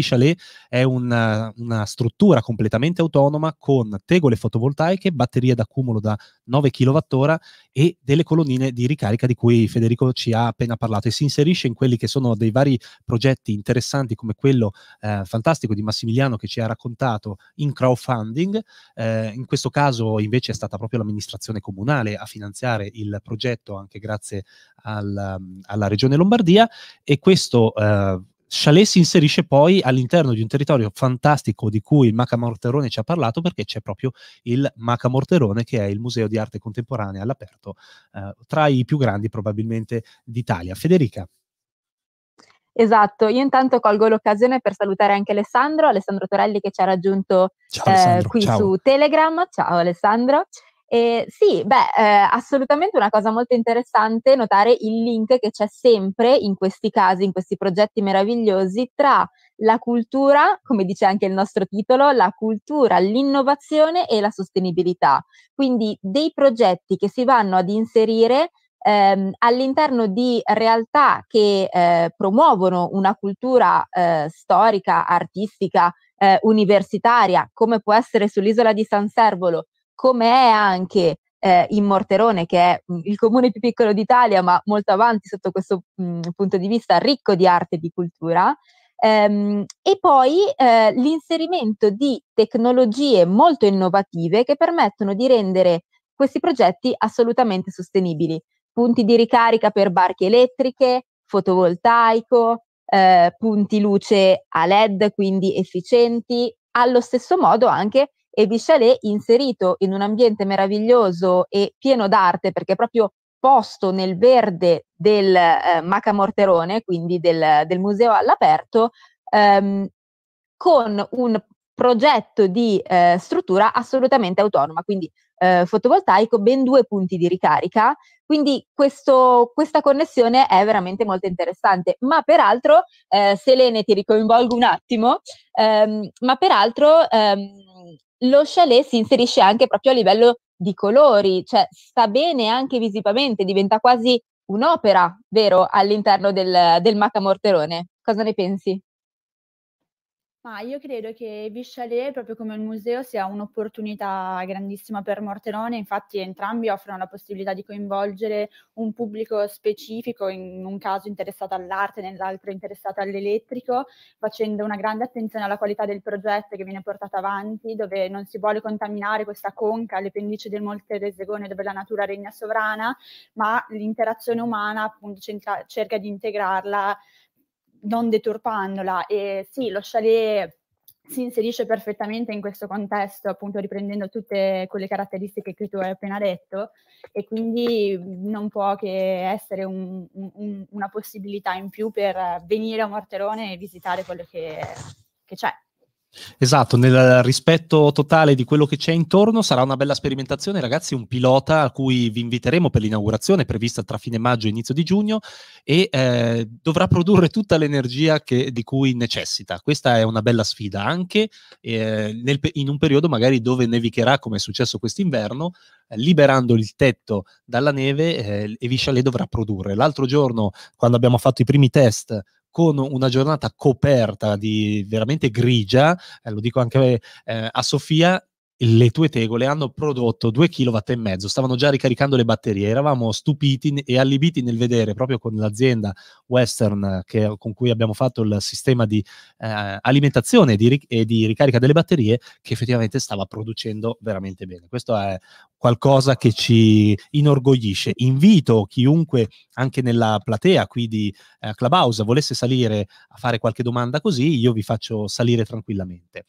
è una, eh, una, struttura completamente autonoma con tegole fotovoltaiche, batterie d'accumulo da 9 kWh e delle colonnine di ricarica di cui Federico ci ha appena parlato e si inserisce in quelli che sono dei vari progetti interessanti come quello eh, fantastico di Massimiliano che ci ha raccontato in crowdfunding, eh, in questo caso invece è stata proprio l'amministrazione comunale a finanziare il progetto anche grazie al, mm, alla regione Lombardia e questo... Eh, Chalet si inserisce poi all'interno di un territorio fantastico di cui Maca Morterone ci ha parlato perché c'è proprio il Maca Morterone che è il museo di arte contemporanea all'aperto eh, tra i più grandi probabilmente d'Italia. Federica.
Esatto, io intanto colgo l'occasione per salutare anche Alessandro, Alessandro Torelli che ci ha raggiunto ciao, eh, qui ciao. su Telegram. Ciao Alessandro. Eh, sì, beh, eh, assolutamente una cosa molto interessante notare il link che c'è sempre in questi casi, in questi progetti meravigliosi, tra la cultura, come dice anche il nostro titolo, la cultura, l'innovazione e la sostenibilità. Quindi dei progetti che si vanno ad inserire ehm, all'interno di realtà che eh, promuovono una cultura eh, storica, artistica, eh, universitaria, come può essere sull'isola di San Servolo, come è anche eh, in Morterone, che è mm, il comune più piccolo d'Italia, ma molto avanti sotto questo mh, mm, punto di vista, ricco di arte e di cultura. Ehm, e poi eh, l'inserimento di tecnologie molto innovative che permettono di rendere questi progetti assolutamente sostenibili punti di ricarica per barche elettriche, fotovoltaico, eh, punti luce a LED, quindi efficienti. Allo stesso modo anche Ebi Chalet inserito in un ambiente meraviglioso e pieno d'arte, perché proprio posto nel verde del eh, Macamorterone, quindi del, del museo all'aperto, ehm, con un progetto di eh, struttura assolutamente autonoma, quindi eh, fotovoltaico, ben due punti di ricarica. Quindi questo, questa connessione è veramente molto interessante. Ma peraltro, eh, Selene, ti ricoinvolgo un attimo, ehm, ma peraltro ehm, lo chalet si inserisce anche proprio a livello di colori, cioè sta bene anche visivamente, diventa quasi un'opera, vero, all'interno del, del Macamorterone. Cosa ne pensi?
Ma io credo che Vichalet, proprio come il museo, sia un'opportunità grandissima per Morterone, infatti entrambi offrono la possibilità di coinvolgere un pubblico specifico, in un caso interessato all'arte, nell'altro interessato all'elettrico, facendo una grande attenzione alla qualità del progetto che viene portato avanti, dove non si vuole contaminare questa conca, le pendici del Monte Molteresegone, dove la natura regna sovrana, ma l'interazione umana appunto cerca di integrarla non deturpandola. E sì, lo chalet si inserisce perfettamente in questo contesto, appunto riprendendo tutte quelle caratteristiche che tu hai appena detto e quindi non può che essere un, un, una possibilità in più per venire a Morterone e visitare quello che, che c'è.
Esatto, nel rispetto totale di quello che c'è intorno sarà una bella sperimentazione, ragazzi, un pilota a cui vi inviteremo per l'inaugurazione prevista tra fine maggio e inizio di giugno e eh, dovrà produrre tutta l'energia che, di cui necessita. Questa è una bella sfida anche eh, nel, in un periodo magari dove nevicherà come è successo quest'inverno, eh, liberando il tetto dalla neve eh, e Vishalet dovrà produrre. L'altro giorno, quando abbiamo fatto i primi test con una giornata coperta di veramente grigia, eh, lo dico anche eh, a Sofia, le tue tegole hanno prodotto 2,5 kW, stavano già ricaricando le batterie, eravamo stupiti e allibiti nel vedere proprio con l'azienda Western che, con cui abbiamo fatto il sistema di eh, alimentazione e di, e di ricarica delle batterie che effettivamente stava producendo veramente bene. Questo è qualcosa che ci inorgoglisce. Invito chiunque, anche nella platea qui di eh, Clubhouse, volesse salire a fare qualche domanda così, io vi faccio salire tranquillamente.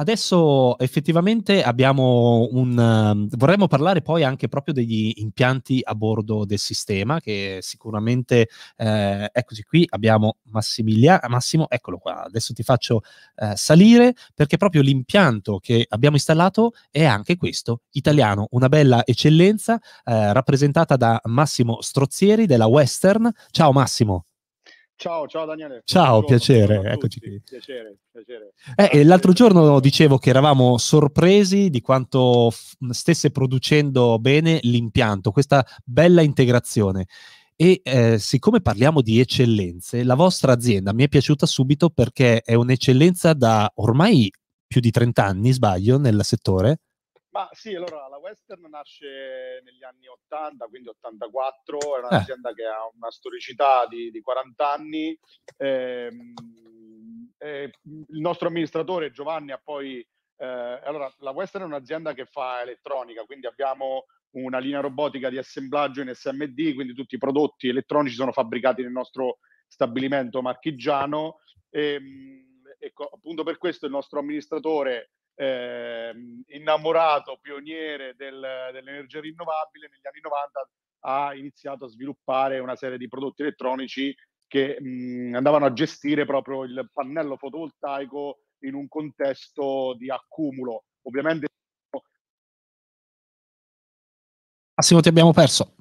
Adesso effettivamente abbiamo un... Ehm, vorremmo parlare poi anche proprio degli impianti a bordo del sistema, che sicuramente, eh, eccoci qui, abbiamo Massimiliano, eh, Massimo, eccolo qua, adesso ti faccio eh, salire perché proprio l'impianto che abbiamo installato è anche questo, italiano, una bella eccellenza eh, rappresentata da Massimo Strozzieri della Western. Ciao Massimo. Ciao, ciao Daniele. Ciao, Buongiorno. piacere, Buongiorno eccoci qui. Piacere, piacere. Eh, eh, l'altro eh, giorno dicevo che eravamo sorpresi di quanto f- stesse producendo bene l'impianto, questa bella integrazione. E eh, siccome parliamo di eccellenze, la vostra azienda mi è piaciuta subito perché è un'eccellenza da ormai più di 30 anni, sbaglio, nel settore.
Ma sì, allora la Western nasce negli anni 80, quindi 84, è eh. un'azienda eh. che ha una storicità di, di 40 anni. Ehm, eh, il nostro amministratore Giovanni ha poi... Eh, allora, la Western è un'azienda che fa elettronica, quindi abbiamo una linea robotica di assemblaggio in SMD, quindi tutti i prodotti elettronici sono fabbricati nel nostro stabilimento marchigiano. E, ehm, ecco, appunto per questo il nostro amministratore eh, innamorato pioniere del, dell'energia rinnovabile, negli anni 90 ha iniziato a sviluppare una serie di prodotti elettronici che mh, mhmm, andavano a gestire proprio il pannello fotovoltaico in un contesto di accumulo. Ovviamente
Massimo ti abbiamo perso.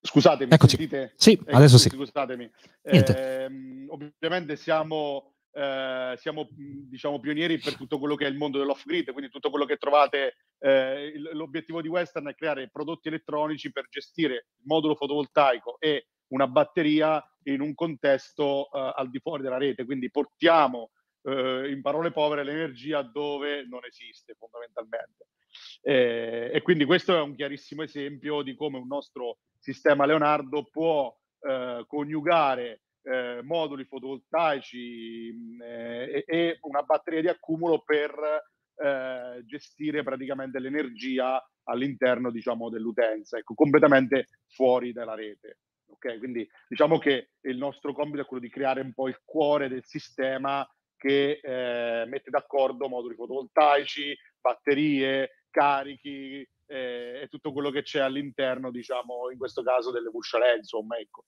Scusatemi, Eccoci.
Sì, ecco, adesso sì.
Scusatemi. Eh, ovviamente siamo eh, siamo diciamo pionieri per tutto quello che è il mondo dell'off-grid, quindi tutto quello che trovate, eh, l'obiettivo di Western è creare prodotti elettronici per gestire il modulo fotovoltaico e una batteria in un contesto eh, al di fuori della rete, quindi portiamo eh, in parole povere l'energia dove non esiste fondamentalmente.
Eh,
e quindi questo è un chiarissimo esempio di come un nostro sistema Leonardo può coniugare eh, moduli fotovoltaici mm, eh, e, e, una batteria di accumulo per eh, gestire praticamente l'energia all'interno diciamo, dell'utenza, ecco, completamente fuori dalla rete. Okay? Quindi diciamo che il nostro compito è quello di creare un po' il cuore del sistema che eh, mette d'accordo moduli fotovoltaici, batterie, carichi, eh, e tutto quello che c'è all'interno, diciamo, in questo caso delle pusciole, insomma, ecco.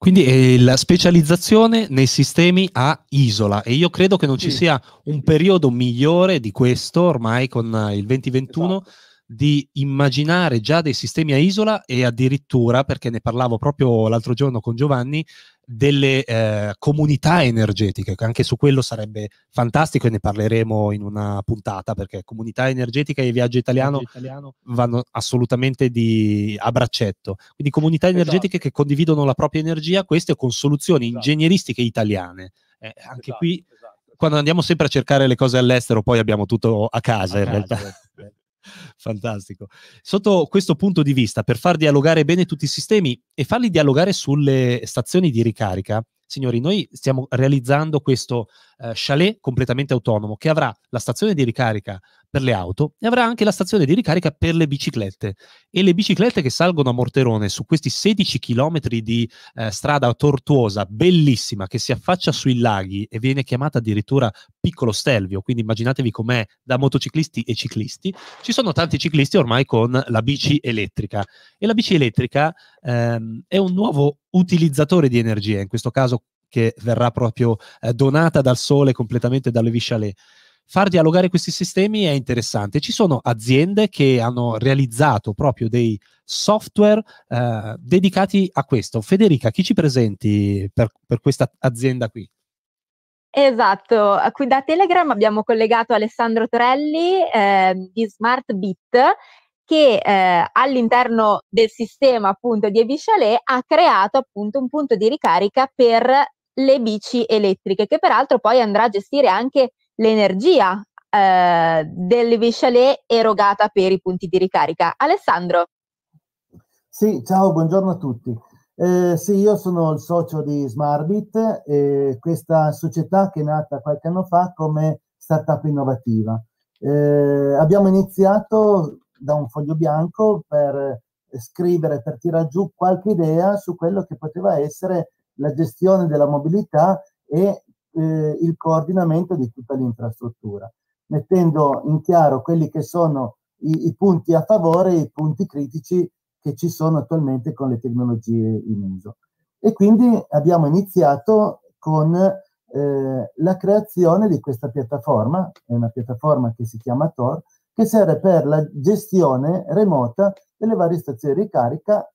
Quindi eh, la specializzazione nei sistemi a isola e io credo che non ci sì. sia un periodo migliore di questo ormai con il 2021 esatto di immaginare già dei sistemi a isola e addirittura, perché ne parlavo proprio l'altro giorno con Giovanni, delle eh, comunità energetiche, anche su quello sarebbe fantastico e ne parleremo in una puntata, perché comunità energetica e viaggio italiano, viaggio italiano. vanno assolutamente di, a braccetto. Quindi comunità esatto. energetiche esatto. che condividono la propria energia, queste con soluzioni esatto. ingegneristiche italiane. Eh, anche esatto, qui, esatto, quando andiamo sempre a cercare le cose all'estero, poi abbiamo tutto a casa, a in casa, realtà. Eh, eh. Fantastico. Sotto questo punto di vista, per far dialogare bene tutti i sistemi e farli dialogare sulle stazioni di ricarica, signori, noi stiamo realizzando questo eh, chalet completamente autonomo che avrà la stazione di ricarica per le auto e avrà anche la stazione di ricarica per le biciclette. E le biciclette che salgono a Morterone su questi 16 km di eh, strada tortuosa, bellissima, che si affaccia sui laghi e viene chiamata addirittura Piccolo Stelvio, quindi immaginatevi com'è da motociclisti e ciclisti, ci sono tanti ciclisti ormai con la bici elettrica. E la bici elettrica ehm, è un nuovo utilizzatore di energia, in questo caso che verrà proprio eh, donata dal sole completamente dalle Levi Far dialogare questi sistemi è interessante. Ci sono aziende che hanno realizzato proprio dei software eh, dedicati a questo. Federica, chi ci presenti per, per questa azienda qui?
Esatto, qui da Telegram abbiamo collegato Alessandro Torelli eh, di SmartBit che eh, all'interno del sistema appunto di Ebichalet ha creato appunto un punto di ricarica per le bici elettriche, che peraltro poi andrà a gestire anche l'energia eh, del Vichalet erogata per i punti di ricarica. Alessandro.
Sì, ciao, buongiorno a tutti. Eh, sì, io sono il socio di Smartbit, eh, questa società che è nata qualche anno fa come startup innovativa. Eh, abbiamo iniziato da un foglio bianco per scrivere, per tirare giù qualche idea su quello che poteva essere la gestione della mobilità e eh, il coordinamento di tutta l'infrastruttura, mettendo in chiaro quelli che sono i, i punti a favore e i punti critici che ci sono attualmente con le tecnologie in uso. E quindi abbiamo iniziato con eh, la creazione di questa piattaforma, è una piattaforma che si chiama Tor, che serve per la gestione remota delle varie stazioni di ricarica,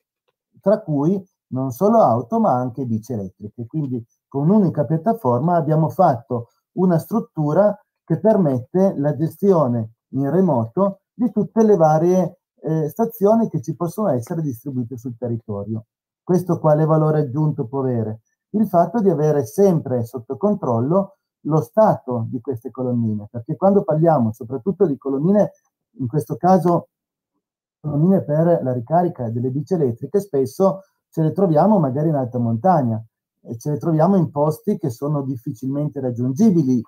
tra cui non solo auto ma anche bici elettriche. Quindi con un'unica piattaforma abbiamo fatto una struttura che permette la gestione in remoto di tutte le varie eh, stazioni che ci possono essere distribuite sul territorio. Questo quale valore aggiunto può avere? Il fatto di avere sempre sotto controllo lo stato di queste colonnine, perché quando parliamo soprattutto di colonnine, in questo caso colonnine per la ricarica delle bici elettriche, spesso ce le troviamo magari in alta montagna, ce le troviamo in posti che sono difficilmente raggiungibili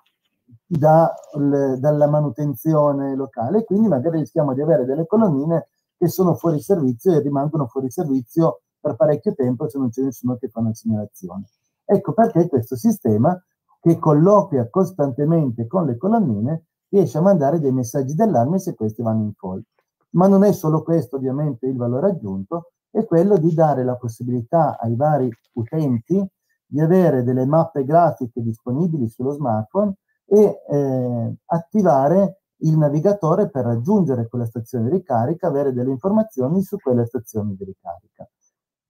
da, le, dalla manutenzione locale, quindi magari rischiamo di avere delle colonnine che sono fuori servizio e rimangono fuori servizio per parecchio tempo se non c'è nessuno che fa una segnalazione. Ecco perché questo sistema che colloquia costantemente con le colonnine riesce a mandare dei messaggi d'allarme se questi vanno in call. Ma non è solo questo ovviamente il valore aggiunto, è quello di dare la possibilità ai vari utenti di avere delle mappe grafiche disponibili sullo smartphone e eh, attivare il navigatore per raggiungere quella stazione di ricarica, avere delle informazioni su quella stazione di ricarica.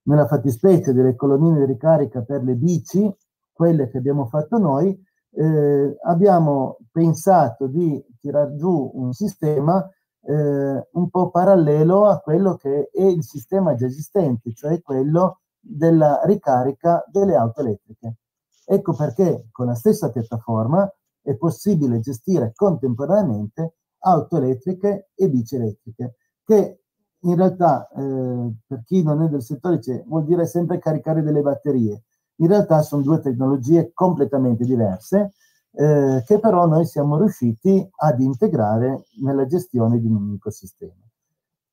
Nella fattispecie delle colonnine di ricarica per le bici, quelle che abbiamo fatto noi, eh, abbiamo pensato di tirar giù un sistema eh, un po' parallelo a quello che è il sistema già esistente, cioè quello della ricarica delle auto elettriche. Ecco perché con la stessa piattaforma è possibile gestire contemporaneamente auto elettriche e bici elettriche, che in realtà eh, per chi non è del settore vuol dire sempre caricare delle batterie. In realtà sono due tecnologie completamente diverse, eh, che però noi siamo riusciti ad integrare nella gestione di un ecosistema.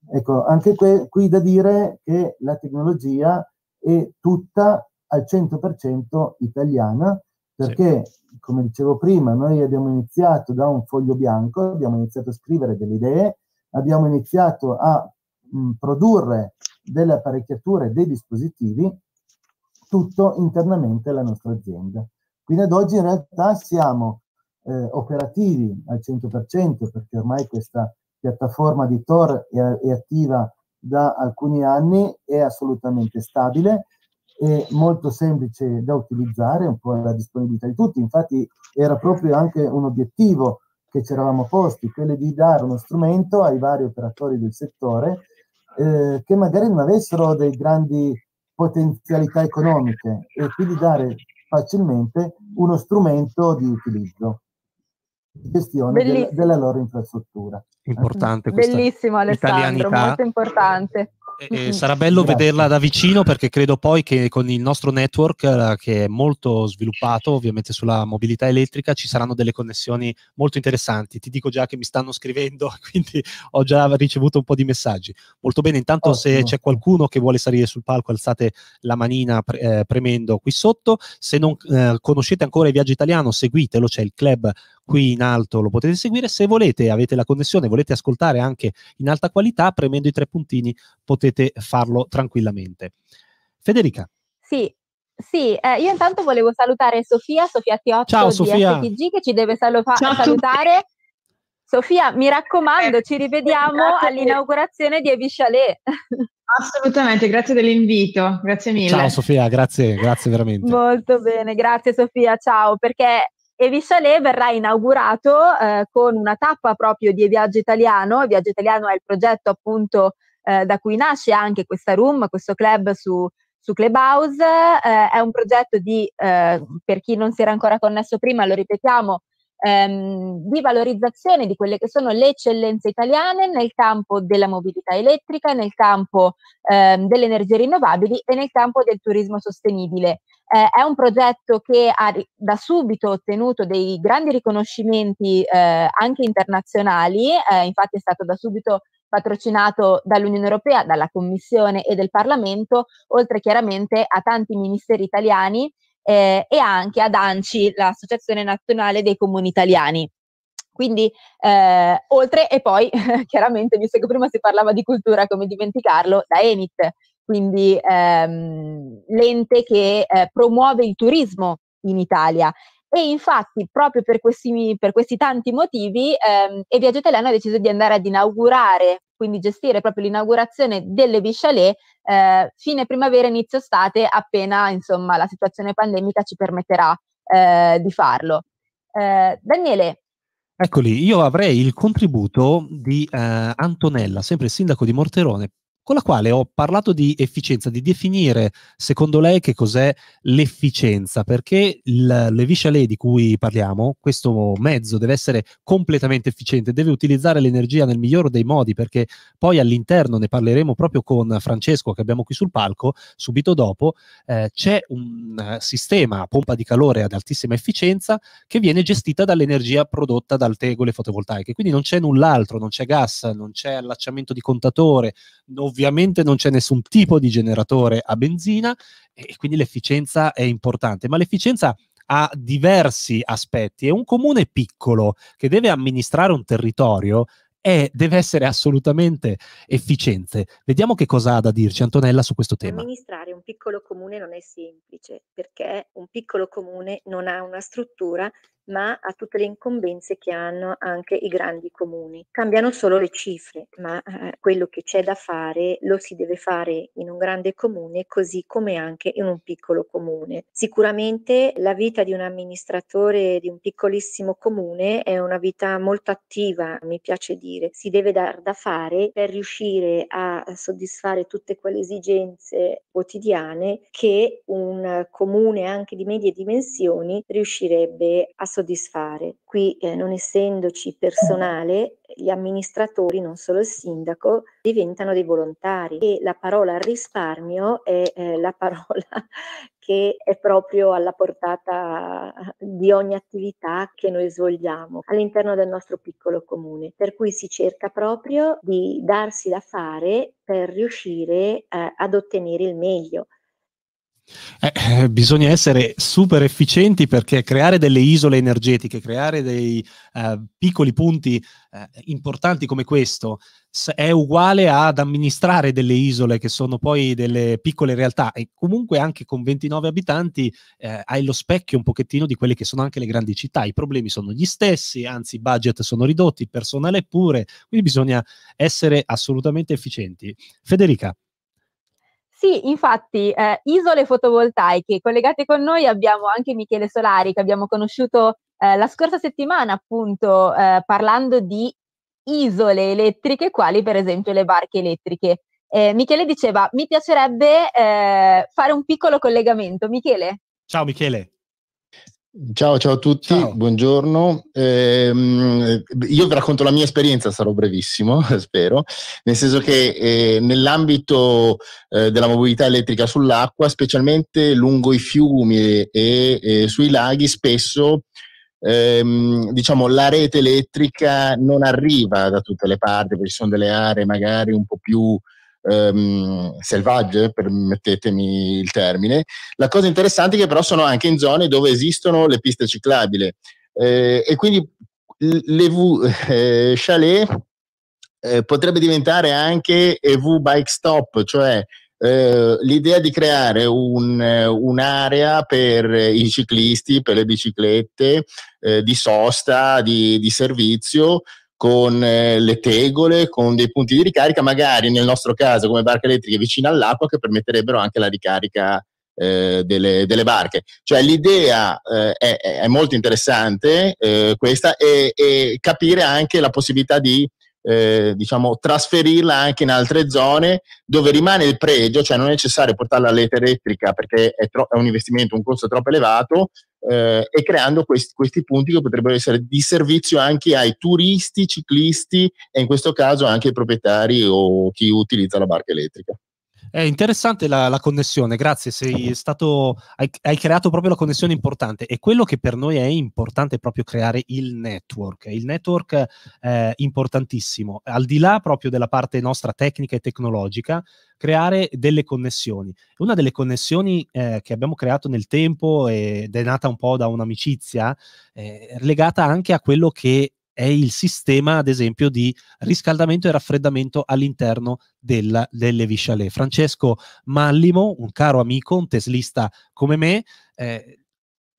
Ecco, anche que- qui da dire che la tecnologia è tutta al 100% italiana, perché, sì. come dicevo prima, noi abbiamo iniziato da un foglio bianco, abbiamo iniziato a scrivere delle idee, abbiamo iniziato a mh, produrre delle apparecchiature, dei dispositivi, tutto internamente alla nostra azienda. Quindi ad oggi in realtà siamo eh, operativi al 100% perché ormai questa piattaforma di Tor è, è attiva da alcuni anni, è assolutamente stabile, è molto semplice da utilizzare, un po' alla disponibilità di tutti. Infatti era proprio anche un obiettivo che ci eravamo posti, quello di dare uno strumento ai vari operatori del settore eh, che magari non avessero delle grandi potenzialità economiche e quindi dare facilmente uno strumento di utilizzo gestione del, della loro infrastruttura.
Importante questa Bellissimo Alessandro, molto
importante.
E mm-hmm.
sarà bello Grazie. vederla da vicino perché credo poi che con il nostro network, eh, che è molto sviluppato ovviamente sulla mobilità elettrica, ci saranno delle connessioni molto interessanti. Ti dico già che mi stanno scrivendo, [laughs] quindi ho già ricevuto un po' di messaggi. Molto bene, intanto Ottimo. se c'è qualcuno che vuole salire sul palco alzate la manina pre- eh, premendo qui sotto. Se non eh, conoscete ancora il viaggio italiano, seguitelo, c'è il club qui in alto lo potete seguire. Se volete, avete la connessione, volete ascoltare anche in alta qualità, premendo i tre puntini potete potete farlo tranquillamente. Federica.
Sì, sì, eh, io intanto volevo salutare Sofia, Sofia Tiotto Ciao, Sofia. STG che ci deve salu- salutare. Sofia, mi raccomando, ci rivediamo all'inaugurazione di Evi Chalet.
Assolutamente, grazie dell'invito, grazie mille. Ciao Sofia,
grazie, grazie veramente.
Molto bene, grazie Sofia, ciao, perché Evi Chalet verrà inaugurato eh, con una tappa proprio di Viaggio Italiano. Viaggio Italiano è il progetto appunto eh, da cui nasce anche questa room, questo club su, su Clubhouse. Eh, è un progetto di, eh, per chi non si era ancora connesso prima, lo ripetiamo, ehm, di valorizzazione di quelle che sono le eccellenze italiane nel campo della mobilità elettrica, nel campo ehm, delle energie rinnovabili e nel campo del turismo sostenibile. Eh, è un progetto che ha da subito ottenuto dei grandi riconoscimenti eh, anche internazionali, eh, infatti è stato da subito patrocinato dall'Unione Europea, dalla Commissione e del Parlamento, oltre chiaramente a tanti ministeri italiani eh, e anche ad ANCI, l'Associazione Nazionale dei Comuni Italiani. Quindi, eh, oltre e poi, [laughs] chiaramente, visto che prima si parlava di cultura, come dimenticarlo, da Enit, quindi ehm, l'ente che eh, promuove il turismo in Italia e infatti, proprio per questi, per questi tanti motivi, ehm, Viaggio Getellano ha deciso di andare ad inaugurare, quindi gestire proprio l'inaugurazione delle Bichalet eh, fine primavera, inizio estate, appena insomma, la situazione pandemica ci permetterà eh, di farlo. Eh, Daniele,
Eccoli, io avrei il contributo di eh, Antonella, sempre il sindaco di Morterone, con la quale ho parlato di efficienza, di definire secondo lei che cos'è l'efficienza, chalet le Chalet di cui parliamo, questo mezzo deve essere completamente efficiente, deve utilizzare l'energia nel migliore dei modi, perché poi all'interno ne parleremo proprio con Francesco che abbiamo qui sul palco, subito dopo, eh, c'è un eh, sistema a pompa di calore ad altissima efficienza che viene gestita dall'energia prodotta dal tegole fotovoltaiche, quindi non c'è null'altro, non c'è gas, non c'è allacciamento di contatore, non ovviamente non c'è nessun tipo di generatore a benzina e quindi l'efficienza è importante, ma l'efficienza ha diversi aspetti e un comune piccolo che deve amministrare un territorio è, deve essere assolutamente efficiente. Vediamo che cosa ha da dirci Antonella su questo tema.
Amministrare un piccolo comune non è semplice perché un piccolo comune non ha una struttura ma a tutte le incombenze che hanno anche i grandi comuni. Cambiano solo le cifre, ma eh, quello che c'è da fare lo si deve fare in un grande comune così come anche in un piccolo comune. Sicuramente la vita di un amministratore di un piccolissimo comune è una vita molto attiva, mi piace dire, si deve dar da fare per riuscire a soddisfare tutte quelle esigenze quotidiane che un comune anche di medie dimensioni riuscirebbe a soddisfare. Qui eh, non essendoci personale, gli amministratori, non solo il sindaco, diventano dei volontari e la parola risparmio è eh, la parola [laughs] che è proprio alla portata di ogni attività che noi svolgiamo all'interno del nostro piccolo comune, per cui si cerca proprio di darsi da fare per riuscire eh, ad ottenere il meglio.
Eh, eh, bisogna essere super efficienti perché creare delle isole energetiche, creare dei eh, piccoli punti eh, importanti come questo è uguale ad amministrare delle isole che sono poi delle piccole realtà e comunque anche con 29 abitanti eh, hai lo specchio un pochettino di quelle che sono anche le grandi città, i problemi sono gli stessi, anzi i budget sono ridotti, il personale pure, quindi bisogna essere assolutamente efficienti. Federica.
Sì, infatti, eh, isole fotovoltaiche, collegate con noi abbiamo anche Michele Solari che abbiamo conosciuto eh, la scorsa settimana appunto eh, parlando di isole elettriche, quali per esempio le barche elettriche. Eh, Michele diceva, mi piacerebbe eh, fare un piccolo collegamento. Michele?
Ciao Michele.
Ciao, ciao a tutti, ciao. buongiorno. Eh, io vi racconto la mia esperienza, sarò brevissimo, [laughs] spero, nel senso che eh, nell'ambito eh, della mobilità elettrica sull'acqua, specialmente lungo i fiumi e, e sui laghi, spesso ehm, diciamo, la rete elettrica non arriva da tutte le parti, perché ci sono delle aree magari un po' più ehm, selvagge, permettetemi il termine. La cosa interessante è che però sono anche in zone dove esistono le piste ciclabili eh, e quindi l'EV eh, Chalet eh, potrebbe diventare anche EV Bike Stop, cioè eh, l'idea di creare un, un'area per i ciclisti, per le biciclette, eh, di sosta, di, di servizio, con eh, le tegole, con dei punti di ricarica, magari nel nostro caso come barche elettriche vicine all'acqua che permetterebbero anche la ricarica eh, delle, delle, barche. Cioè l'idea eh, è, è, molto interessante eh, questa e, e, capire anche la possibilità di eh, diciamo, trasferirla anche in altre zone dove rimane il pregio, cioè non è necessario portarla all'ete elettrica perché è, tro- è un investimento, un costo troppo elevato, eh, e creando questi, questi, punti che potrebbero essere di servizio anche ai turisti, ciclisti e in questo caso anche ai proprietari o chi utilizza la barca elettrica.
È interessante la, la connessione, grazie, sei stato, hai, hai, creato proprio la connessione importante e quello che per noi è importante è proprio creare il network, il network è importantissimo, al di là proprio della parte nostra tecnica e tecnologica, creare delle connessioni. Una delle connessioni eh, che abbiamo creato nel tempo ed è nata un po' da un'amicizia, eh, legata anche a quello che è il sistema, ad esempio, di riscaldamento e raffreddamento all'interno della, delle Vichalet. Francesco Mallimo, un caro amico, un teslista come me, eh,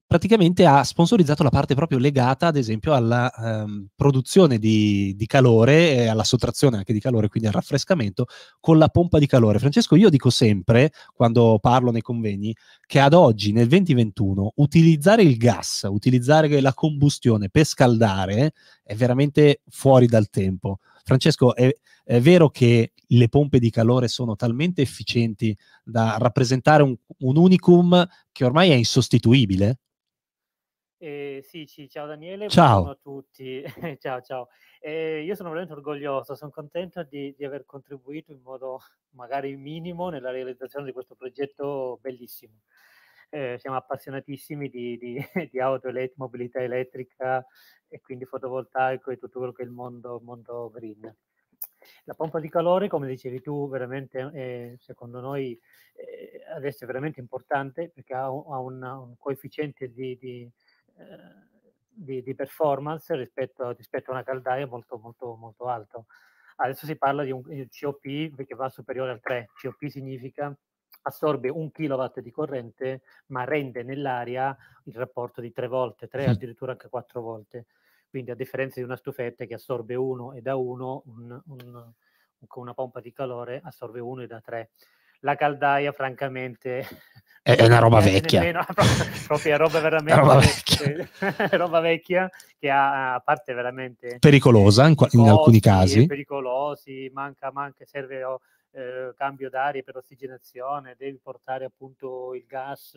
praticamente ha sponsorizzato la parte proprio legata, ad esempio, alla ehm, produzione di, di calore e alla sottrazione anche di calore, quindi al raffrescamento, con la pompa di calore. Francesco, io dico sempre, quando parlo nei convegni, che ad oggi, nel 2021, utilizzare il gas, utilizzare la combustione per scaldare è veramente fuori dal tempo. Francesco, è, è vero che le pompe di calore sono talmente efficienti da rappresentare un, un unicum che ormai è insostituibile?
Eh, sì, sì, ciao Daniele, ciao a tutti. [laughs] ciao, ciao. Eh, io sono veramente orgoglioso, sono contento di, di, aver contribuito in modo magari minimo nella realizzazione di questo progetto bellissimo. Eh, siamo appassionatissimi di, di, [laughs] di auto, elettriche, mobilità elettrica e quindi fotovoltaico e tutto quello che è il mondo, mondo green. La pompa di calore, come dicevi tu, veramente eh, secondo noi eh, adesso è veramente importante perché ha, ha un, un, coefficiente di, di, di, performance rispetto, rispetto, a una caldaia molto, molto, molto alto. Adesso si parla di un COP che va superiore al 3. COP significa assorbe un kilowatt di corrente, ma rende nell'aria il rapporto di 3 volte, 3 addirittura anche 4 volte. Quindi a differenza di una stufetta che assorbe 1 e da 1, un, un, con una pompa di calore assorbe 1 e da 3 la caldaia francamente è, una roba vecchia. Nemmeno, proprio roba veramente roba vecchia. roba vecchia che ha a parte veramente
pericolosa in, costi, in alcuni casi.
Pericolosi, manca, manca serve oh, eh, cambio d'aria per ossigenazione, devi portare appunto il gas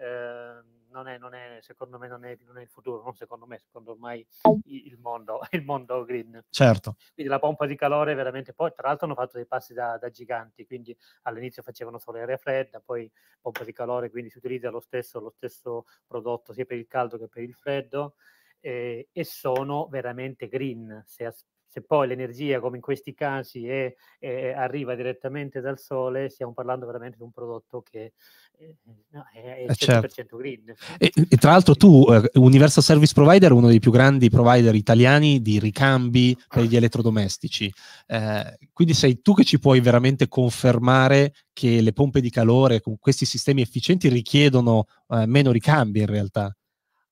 Ehm, non, è, non è, secondo me, non è, non è, il futuro, non secondo me, secondo ormai il mondo, [laughs] il mondo green. Certo. Quindi la pompa di calore veramente, poi tra l'altro hanno fatto dei passi da, da giganti, quindi all'inizio facevano solo aria fredda, poi pompa di calore, quindi si utilizza lo stesso, lo stesso prodotto sia per il caldo che per il freddo. Eh, e sono veramente green se, se poi l'energia, come in questi casi, è, è, arriva direttamente dal sole, stiamo parlando veramente di un prodotto che eh, no, è, è eh, certo. 100% green.
E, e, tra l'altro tu, eh, Universal Service Provider, uno dei più grandi provider italiani di ricambi per gli elettrodomestici, eh, quindi sei tu che ci puoi veramente confermare che le pompe di calore con questi sistemi efficienti richiedono eh, meno ricambi in realtà.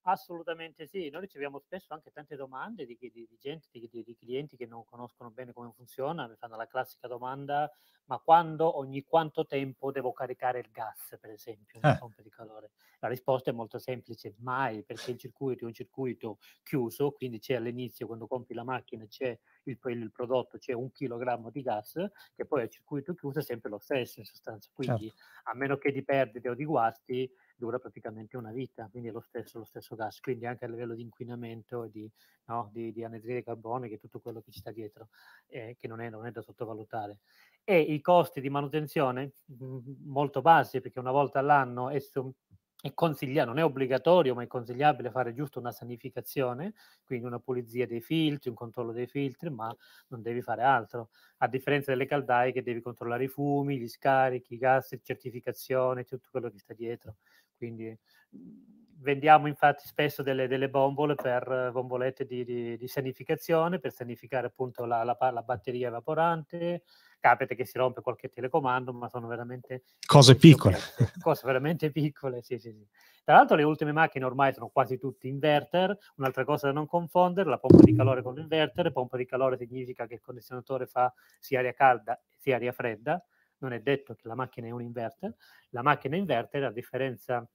Assolutamente sì, noi riceviamo spesso anche tante domande di, di, di gente, di, di, clienti che non conoscono bene come funziona, mi fanno la classica domanda, ma quando, ogni quanto tempo devo caricare il gas, per esempio, eh. una pompa di calore? La risposta è molto semplice, mai, perché il circuito è un circuito chiuso, quindi c'è all'inizio, quando compri la macchina, c'è il, il prodotto, c'è un chilogrammo di gas, che poi al circuito chiuso è sempre lo stesso in sostanza, quindi certo. a meno che di perdite o di guasti, dura praticamente una vita, quindi è lo stesso, lo stesso gas, quindi anche a livello di inquinamento e di, no, di, di anidride carbonica e tutto quello che ci sta dietro, eh, che non è, non è da sottovalutare. E i costi di manutenzione, mm, molto bassi, perché una volta all'anno è su, è consigliato, non è obbligatorio, ma è consigliabile fare giusto una sanificazione, quindi una pulizia dei filtri, un controllo dei filtri, ma non devi fare altro. A differenza delle caldaie che devi controllare i fumi, gli scarichi, i gas, certificazione, tutto quello che sta dietro. Quindi mhmm, vendiamo infatti spesso delle, delle bombole per eh, bombolette di, di, di sanificazione, per sanificare appunto la, la, la, batteria evaporante. Capita che si rompe qualche telecomando, ma sono veramente... Cose piccole. Cose veramente piccole, sì, sì, sì. Tra l'altro le ultime macchine ormai sono quasi tutte inverter, un'altra cosa da non confondere, la pompa di calore con l'inverter, pompa di calore significa che il condizionatore fa sia aria calda sia aria fredda, non è detto che la macchina è un inverter, la macchina inverter a differenza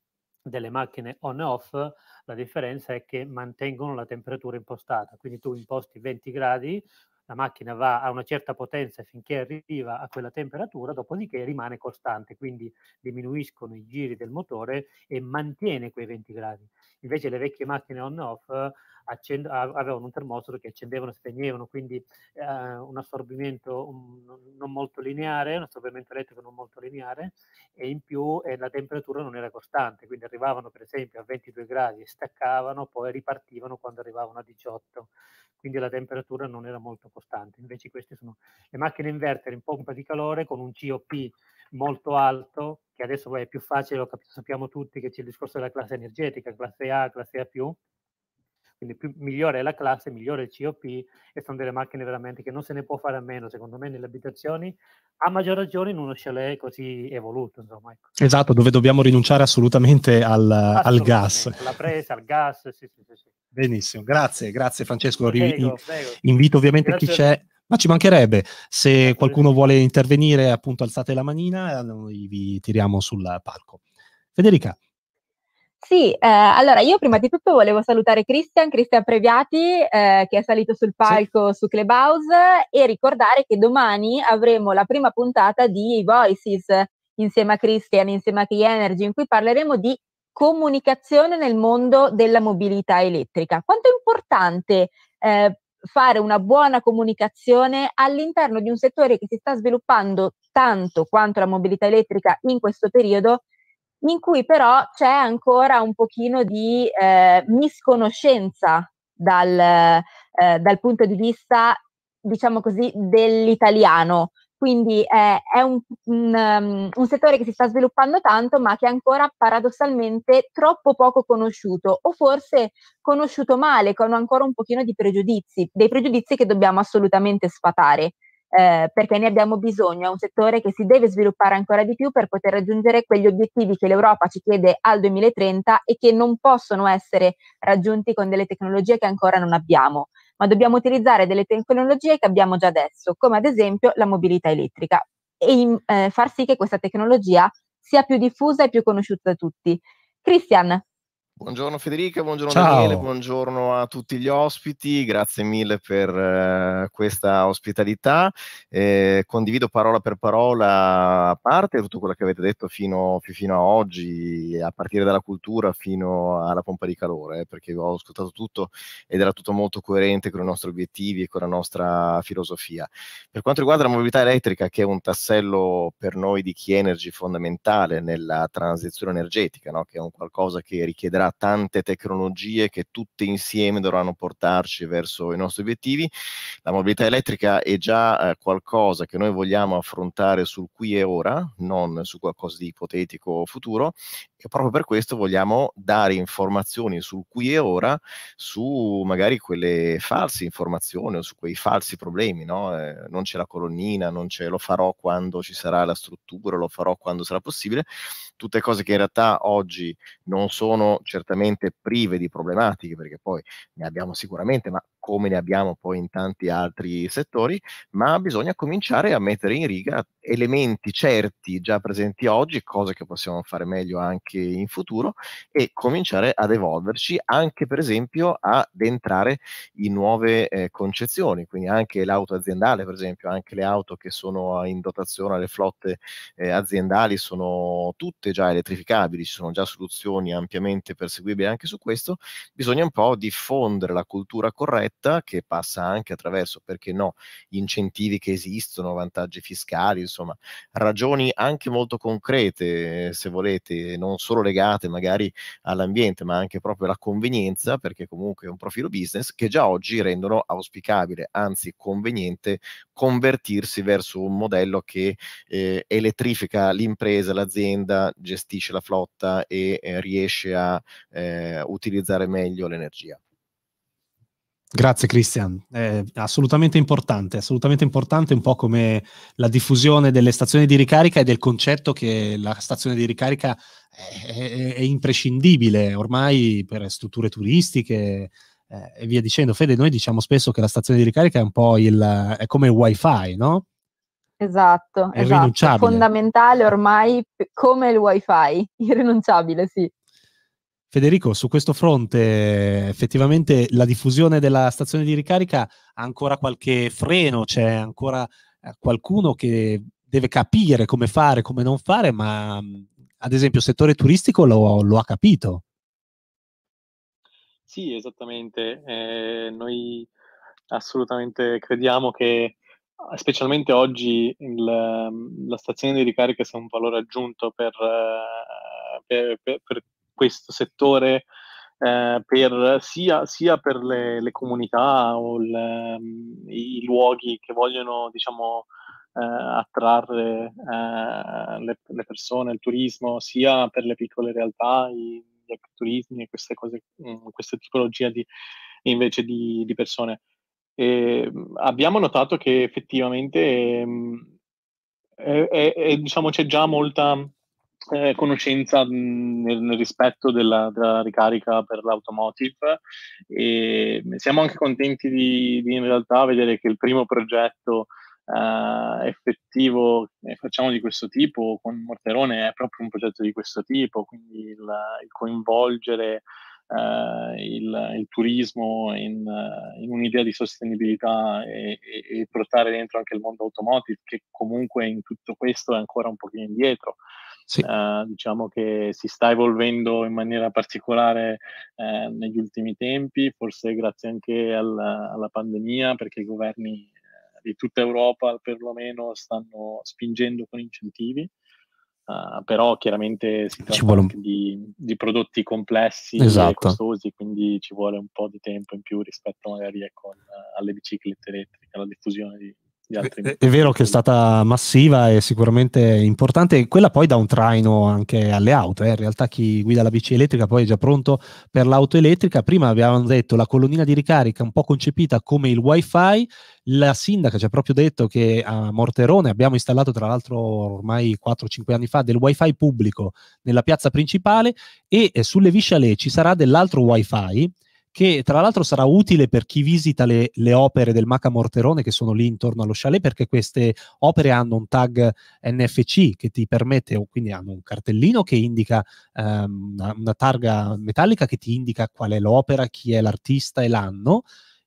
delle macchine on e off, la differenza è che mantengono la temperatura impostata, quindi tu imposti 20 gradi, la macchina va a una certa potenza finché arriva a quella temperatura, dopodiché rimane costante, quindi diminuiscono i giri del motore e mantiene quei 20 gradi. Invece le vecchie macchine on-off accendo, avevano un termostato che accendevano e spegnevano, quindi eh, un assorbimento un, um, non molto lineare, un assorbimento elettrico non molto lineare e in più eh, la temperatura non era costante, quindi arrivavano per esempio a 22 gradi e staccavano, poi ripartivano quando arrivavano a 18, quindi la temperatura non era molto costante. Invece queste sono le macchine inverter in pompa di calore con un COP molto alto, che adesso è più facile, lo cap- sappiamo tutti che c'è il discorso della classe energetica, classe A, classe A+, quindi più, migliore è la classe, migliore è il COP e sono delle macchine veramente che non se ne può fare a meno, secondo me, nelle abitazioni, a maggior ragione in uno chalet così evoluto. Insomma, ecco.
Esatto, dove dobbiamo rinunciare assolutamente al, assolutamente, al gas.
Alla presa, al gas, sì, sì, sì. sì. Benissimo, grazie, grazie
Francesco. Prego, prego. Invito ovviamente grazie. chi c'è ma ci mancherebbe, se qualcuno vuole intervenire, appunto alzate la manina e noi vi tiriamo sul palco. Federica,
sì, eh, allora io prima di tutto volevo salutare Cristian, Cristian Previati, eh, che è salito sul palco sì. su Clubhouse e ricordare che domani avremo la prima puntata di Voices insieme a Cristian, insieme a Key Energy, in cui parleremo di comunicazione nel mondo della mobilità elettrica. Quanto è importante eh, fare una buona comunicazione all'interno di un settore che si sta sviluppando tanto quanto la mobilità elettrica in questo periodo in cui però c'è ancora un pochino di eh, misconoscenza dal, eh, dal, punto di vista, diciamo così, dell'italiano. Quindi eh, è un, un, um, un, settore che si sta sviluppando tanto, ma che è ancora paradossalmente troppo poco conosciuto, o forse conosciuto male, con ancora un pochino di pregiudizi, dei pregiudizi che dobbiamo assolutamente sfatare eh, perché ne abbiamo bisogno, è un settore che si deve sviluppare ancora di più per poter raggiungere quegli obiettivi che l'Europa ci chiede al 2030 e che non possono essere raggiunti con delle tecnologie che ancora non abbiamo, ma dobbiamo utilizzare delle tecnologie che abbiamo già adesso, come ad esempio la mobilità elettrica, e in, eh, far sì che questa tecnologia sia più diffusa e più conosciuta da tutti. Cristian,
Buongiorno Federica, buongiorno Ciao. Daniele, buongiorno a tutti gli ospiti, grazie mille per eh, questa ospitalità. Eh, condivido parola per parola a parte tutto quello che avete detto fino, fino, a oggi, a partire dalla cultura fino alla pompa di calore, eh, perché ho ascoltato tutto ed era tutto molto coerente con i nostri obiettivi e con la nostra filosofia. Per quanto riguarda la mobilità elettrica, che è un tassello per noi di Key Energy fondamentale nella transizione energetica, no? che è un qualcosa che richiederà tante tecnologie che tutte insieme dovranno portarci verso i nostri obiettivi. La mobilità elettrica è già eh, qualcosa che noi vogliamo affrontare sul qui e ora, non su qualcosa di ipotetico futuro e proprio per questo vogliamo dare informazioni sul qui e ora su magari quelle false informazioni o su quei falsi problemi, no? eh, non c'è la colonnina, non c'è lo farò quando ci sarà la struttura, lo farò quando sarà possibile, tutte cose che in realtà oggi non sono certamente certamente prive di problematiche, perché poi ne abbiamo sicuramente, ma come ne abbiamo poi in tanti altri settori, ma bisogna cominciare a mettere in riga elementi certi già presenti oggi, cose che possiamo fare meglio anche in futuro e cominciare ad evolverci anche per esempio ad entrare in nuove eh, concezioni, quindi anche l'auto aziendale per esempio, anche le auto che sono in dotazione alle flotte eh, aziendali sono tutte già elettrificabili, ci sono già soluzioni ampiamente perseguibili anche su questo, bisogna un po' diffondere la cultura corretta diretta che passa anche attraverso, perché no, incentivi che esistono, vantaggi fiscali, insomma, ragioni anche molto concrete, se volete, non solo legate magari all'ambiente, ma anche proprio alla convenienza, perché comunque è un profilo business che già oggi rendono auspicabile, anzi conveniente, convertirsi verso un modello che eh, elettrifica l'impresa, l'azienda, gestisce la flotta e eh, riesce a eh, utilizzare meglio l'energia.
Grazie Cristian, è assolutamente importante, assolutamente importante un po' come la diffusione delle stazioni di ricarica e del concetto che la stazione di ricarica è, è, è imprescindibile ormai per strutture turistiche eh, e via dicendo. Fede, noi diciamo spesso che la stazione di ricarica è un po' il, è come il wifi, no?
Esatto, è esatto. fondamentale ormai come il wifi, [laughs] irrinunciabile, sì.
Federico, su questo fronte effettivamente la diffusione della stazione di ricarica ha ancora qualche freno, c'è ancora eh, qualcuno che deve capire come fare, come non fare, ma mm, ad esempio il settore turistico lo, lo ha capito.
Sì, esattamente. Eh, noi assolutamente crediamo che specialmente oggi il, mm, la stazione di ricarica sia un valore aggiunto per, eh, per, per, per questo settore eh, per, sia, sia, per le, le comunità o le, ehm, i luoghi che vogliono diciamo, eh, attrarre eh, le, le, persone, il turismo, sia per le piccole realtà, i, gli ecoturismi e queste cose, mh, mm, questa tipologia di, invece di, di persone. E mm, abbiamo notato che effettivamente mh, ehm, è, è, è, diciamo, c'è già molta eh, conoscenza mm, nel, nel, rispetto della, della, ricarica per l'automotive e siamo anche contenti di, di in realtà vedere che il primo progetto eh, effettivo che facciamo di questo tipo con Morterone è proprio un progetto di questo tipo, quindi il, il coinvolgere Uh, il, il, turismo in, in, un'idea di sostenibilità e, e, e, portare dentro anche il mondo automotive che comunque in tutto questo è ancora un pochino indietro. Sì. Uh, diciamo che si sta evolvendo in maniera particolare eh, negli ultimi tempi, forse grazie anche alla, alla pandemia, perché i governi eh, di tutta Europa perlomeno stanno spingendo con incentivi. Uh, però chiaramente si tratta vuole... di, di, prodotti complessi esatto. e costosi, quindi ci vuole un po' di tempo in più rispetto magari ecco, alle biciclette elettriche, alla diffusione di, è, è,
vero che è stata massiva e sicuramente importante. Quella poi dà un traino anche alle auto. Eh. In realtà chi guida la bici elettrica poi è già pronto per l'auto elettrica. Prima abbiamo detto la colonnina di ricarica un po' concepita come il wifi. La sindaca ci ha proprio detto che a Morterone abbiamo installato tra l'altro ormai 4-5 anni fa del wifi pubblico nella piazza principale e eh, sulle Visciale ci sarà dell'altro wifi che tra l'altro sarà utile per chi visita le, le, opere del Maca Morterone che sono lì intorno allo chalet perché queste opere hanno un tag NFC che ti permette, o quindi hanno un cartellino che indica ehm, una, una targa metallica che ti indica qual è l'opera, chi è l'artista e l'anno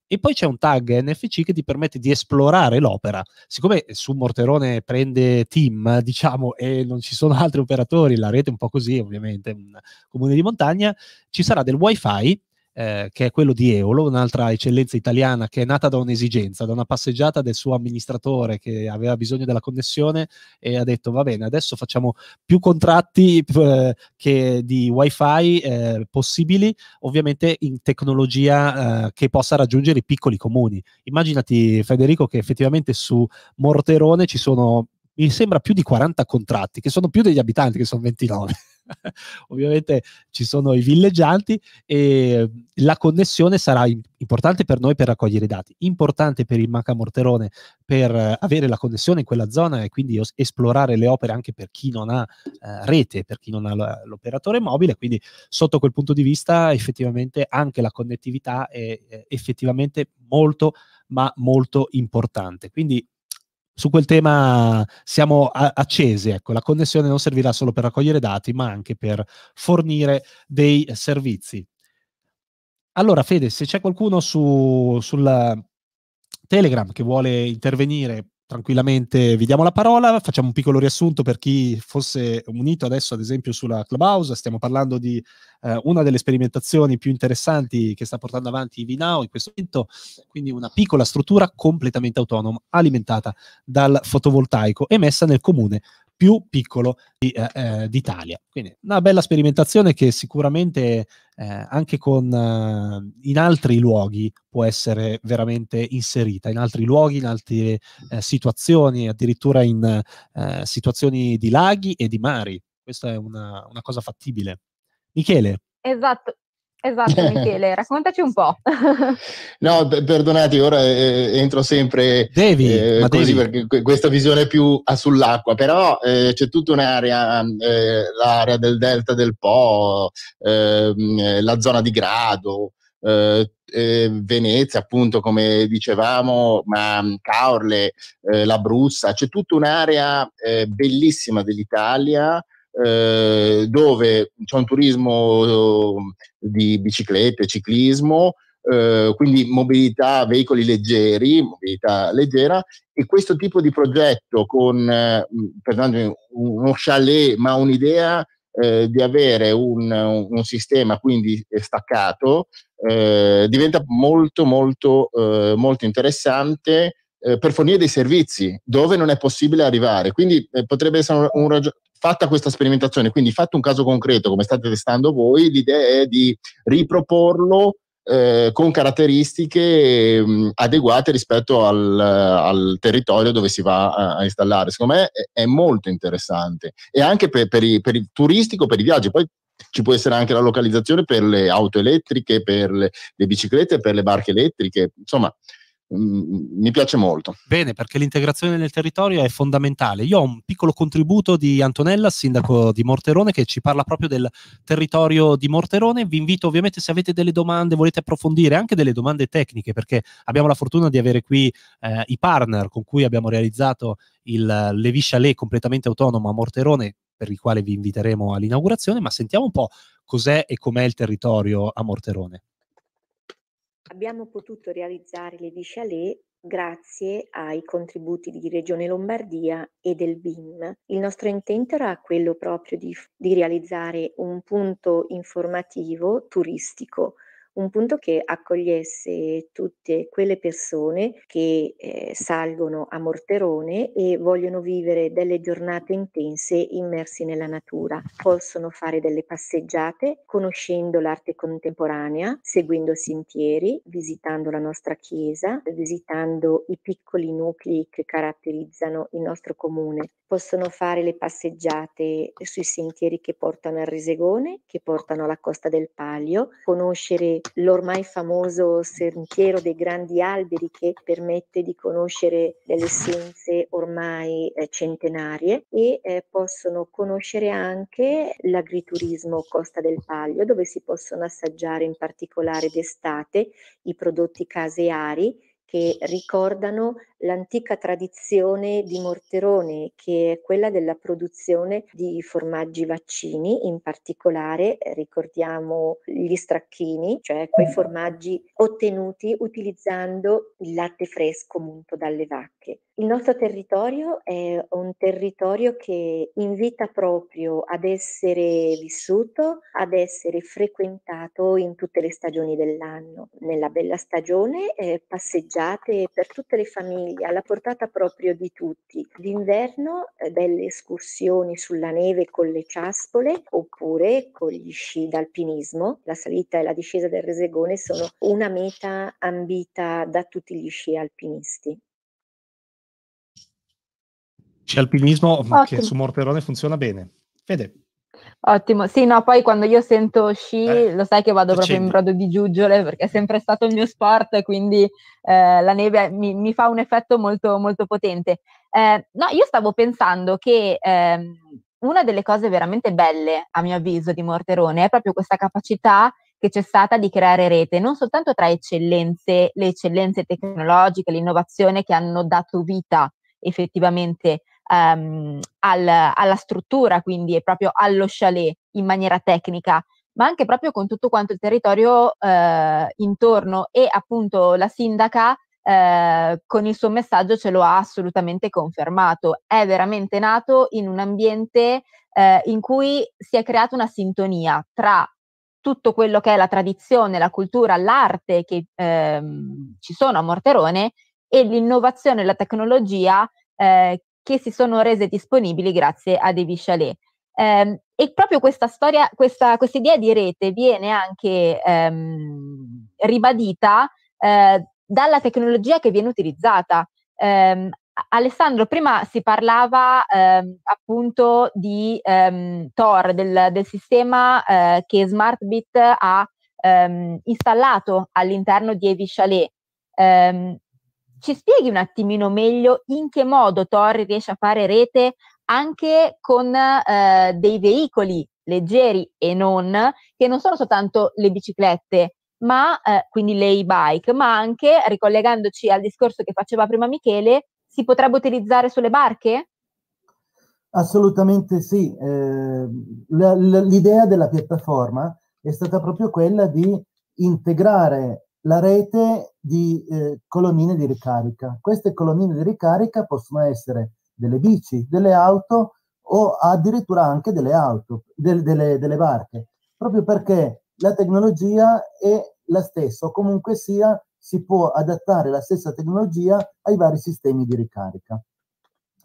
e poi c'è un tag NFC che ti permette di esplorare l'opera. Siccome su Morterone prende team, diciamo, e non ci sono altri operatori, la rete è un po' così, ovviamente, un comune di montagna, ci sarà del wifi eh, che è quello di Eolo, un'altra eccellenza italiana che è nata da un'esigenza, da una passeggiata del suo amministratore che aveva bisogno della connessione e ha detto va bene, adesso facciamo più contratti eh, che di wifi eh, possibili, ovviamente in tecnologia eh, che possa raggiungere i piccoli comuni. Immaginati Federico che effettivamente su Morterone ci sono mi sembra più di 40 contratti, che sono più degli abitanti, che sono 29. [laughs] Ovviamente ci sono i villeggianti e la connessione sarà importante per noi per raccogliere i dati, importante per il Macamorterone per eh, avere la connessione in quella zona e quindi esplorare le opere anche per chi non ha eh, rete, per chi non ha l'operatore mobile, quindi sotto quel punto di vista effettivamente anche la connettività è eh, effettivamente molto ma molto importante. Quindi su quel tema siamo accesi, ecco, la connessione non servirà solo per raccogliere dati, ma anche per fornire dei servizi. Allora, Fede, se c'è qualcuno su, sulla Telegram che vuole intervenire tranquillamente vi diamo la parola, facciamo un piccolo riassunto per chi fosse unito adesso ad esempio sulla Clubhouse, stiamo parlando di eh, una delle sperimentazioni più interessanti che sta portando avanti Ivinao in questo momento, quindi una piccola struttura completamente autonoma alimentata dal fotovoltaico e messa nel comune più piccolo di, eh, eh, d'Italia. Quindi una bella sperimentazione che sicuramente eh, anche con, eh, in altri luoghi può essere veramente inserita, in altri luoghi, in altre eh, situazioni, addirittura in eh, situazioni di laghi e di mari. Questa è una, una cosa fattibile. Michele.
Esatto, Esatto, [laughs] Michele, raccontaci un po'. [laughs]
no, per,
perdonati, ora eh, eh, entro sempre devi, eh, così devi. perché questa visione è più sull'acqua, però eh, c'è tutta un'area, eh, l'area del delta del Po, ehm, eh, la zona di Grado, Venezia, appunto, come dicevamo, ma mm, Caorle, la Brussa, c'è tutta un'area bellissima dell'Italia eh, dove c'è un turismo eh, di biciclette, ciclismo, eh, quindi mobilità, veicoli leggeri, mobilità leggera e questo tipo di progetto con, eh, uno chalet, ma un'idea eh, di avere un, un, sistema quindi staccato, diventa molto, molto, molto interessante eh, per fornire dei servizi dove non è possibile arrivare. Quindi eh, potrebbe essere un, un ragione fatta questa sperimentazione, quindi fatto un caso concreto come state testando voi, l'idea è di riproporlo eh, con caratteristiche mh, adeguate rispetto al, al, territorio dove si va a, a installare. Secondo me è, è, molto interessante e anche per, per, i, per, il turistico, per i viaggi. Poi ci può essere anche la localizzazione per le auto elettriche, per le, le biciclette, per le barche elettriche. Insomma, Mm, mi piace molto.
Bene, perché l'integrazione nel territorio è fondamentale. Io ho un piccolo contributo di Antonella, sindaco di Morterone, che ci parla proprio del territorio di Morterone. Vi invito ovviamente se avete delle domande, volete approfondire anche delle domande tecniche, perché abbiamo la fortuna di avere qui eh, i partner con cui abbiamo realizzato il Levi Chalet completamente autonomo a Morterone, per il quale vi inviteremo all'inaugurazione, ma sentiamo un po' cos'è e com'è il territorio a Morterone
abbiamo potuto realizzare le Vichalet grazie ai contributi di Regione Lombardia e del BIM. Il nostro intento era quello proprio di, di realizzare un punto informativo turistico un punto che accogliesse tutte quelle persone che eh, salgono a Morterone e vogliono vivere delle giornate intense immersi nella natura. Possono fare delle passeggiate conoscendo l'arte contemporanea, seguendo sentieri, visitando la nostra chiesa, visitando i piccoli nuclei che caratterizzano il nostro comune possono fare le passeggiate sui sentieri che portano al Risegone, che portano alla Costa del Palio, conoscere l'ormai famoso sentiero dei grandi alberi che permette di conoscere delle essenze ormai eh, centenarie e eh, possono conoscere anche l'agriturismo Costa del Palio, dove si possono assaggiare in particolare d'estate i prodotti caseari che ricordano l'antica tradizione di Morterone, che è quella della produzione di formaggi vaccini, in particolare eh, ricordiamo gli stracchini, cioè quei mm. formaggi ottenuti utilizzando il latte fresco munto dalle vacche. Il nostro territorio è un territorio che invita proprio ad essere vissuto, ad essere frequentato in tutte le stagioni dell'anno. Nella bella stagione eh, passeggiamo organizzate per tutte le famiglie, alla portata proprio di tutti. D'inverno eh, delle escursioni sulla neve con le ciaspole oppure con gli sci d'alpinismo. La salita e la discesa del Resegone sono una meta ambita da tutti gli sci alpinisti.
Sci alpinismo Ottimo. che su Morperone funziona bene. Fede.
Ottimo,
sì, no, poi quando io sento sci, eh, lo sai che vado proprio in brodo di giuggiole perché è sempre stato il mio sport, quindi eh, la neve mi, mi, fa un effetto molto, molto potente. Eh, no, io stavo pensando che ehm, una delle cose veramente belle, a mio avviso, di Morterone è proprio questa capacità che c'è stata di creare rete, non soltanto tra eccellenze, le eccellenze tecnologiche, l'innovazione che hanno dato vita effettivamente ehm, al, alla struttura, quindi proprio allo chalet in maniera tecnica, ma anche proprio con tutto quanto il territorio eh, intorno e appunto la sindaca eh, con il suo messaggio ce lo ha assolutamente confermato. È veramente nato in un ambiente eh, in cui si è creata una sintonia tra tutto quello che è la tradizione, la cultura, l'arte che ehm, ci sono a Morterone e l'innovazione e la tecnologia eh, che si sono rese disponibili grazie a Devi Chalet. Eh, e proprio questa storia, questa idea di rete viene anche ehm, ribadita eh, dalla tecnologia che viene utilizzata. Eh, Alessandro, prima si parlava ehm, appunto di ehm, Tor, del, del sistema eh, che SmartBit ha ehm, installato all'interno di Evi Chalet. Ehm, ci spieghi un attimino meglio in che modo Torri riesce a fare rete anche con eh, dei veicoli leggeri e non, che non sono soltanto le biciclette, ma eh, quindi le e-bike, ma anche, ricollegandoci al discorso che faceva prima Michele, si potrebbe utilizzare sulle barche?
Assolutamente sì. Eh, la, la, l'idea della piattaforma è stata proprio quella di integrare la rete di eh, colonnine di ricarica. Queste colonnine di ricarica possono essere delle bici, delle auto o addirittura anche delle auto, del, delle, delle barche, proprio perché la tecnologia è la stessa o comunque sia si può adattare la stessa tecnologia ai vari sistemi di ricarica.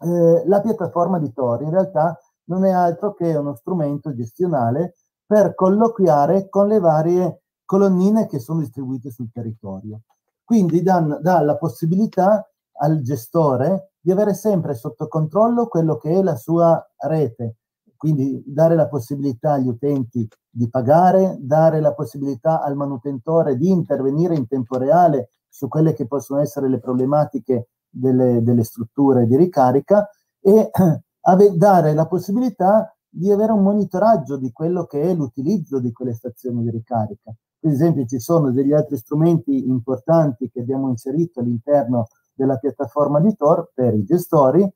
Eh, la piattaforma di Tor in realtà non è altro che uno strumento gestionale per colloquiare con le varie colonnine che sono distribuite sul territorio. Quindi danno, dà la possibilità al gestore di avere sempre sotto controllo quello che è la sua rete, quindi dare la possibilità agli utenti di pagare, dare la possibilità al manutentore di intervenire in tempo reale su quelle che possono essere le problematiche delle, delle strutture di ricarica e [clears throat] ave, dare la possibilità di avere un monitoraggio di quello che è l'utilizzo di quelle stazioni di ricarica. Per esempio ci sono degli altri strumenti importanti che abbiamo inserito all'interno della piattaforma di Tor per i gestori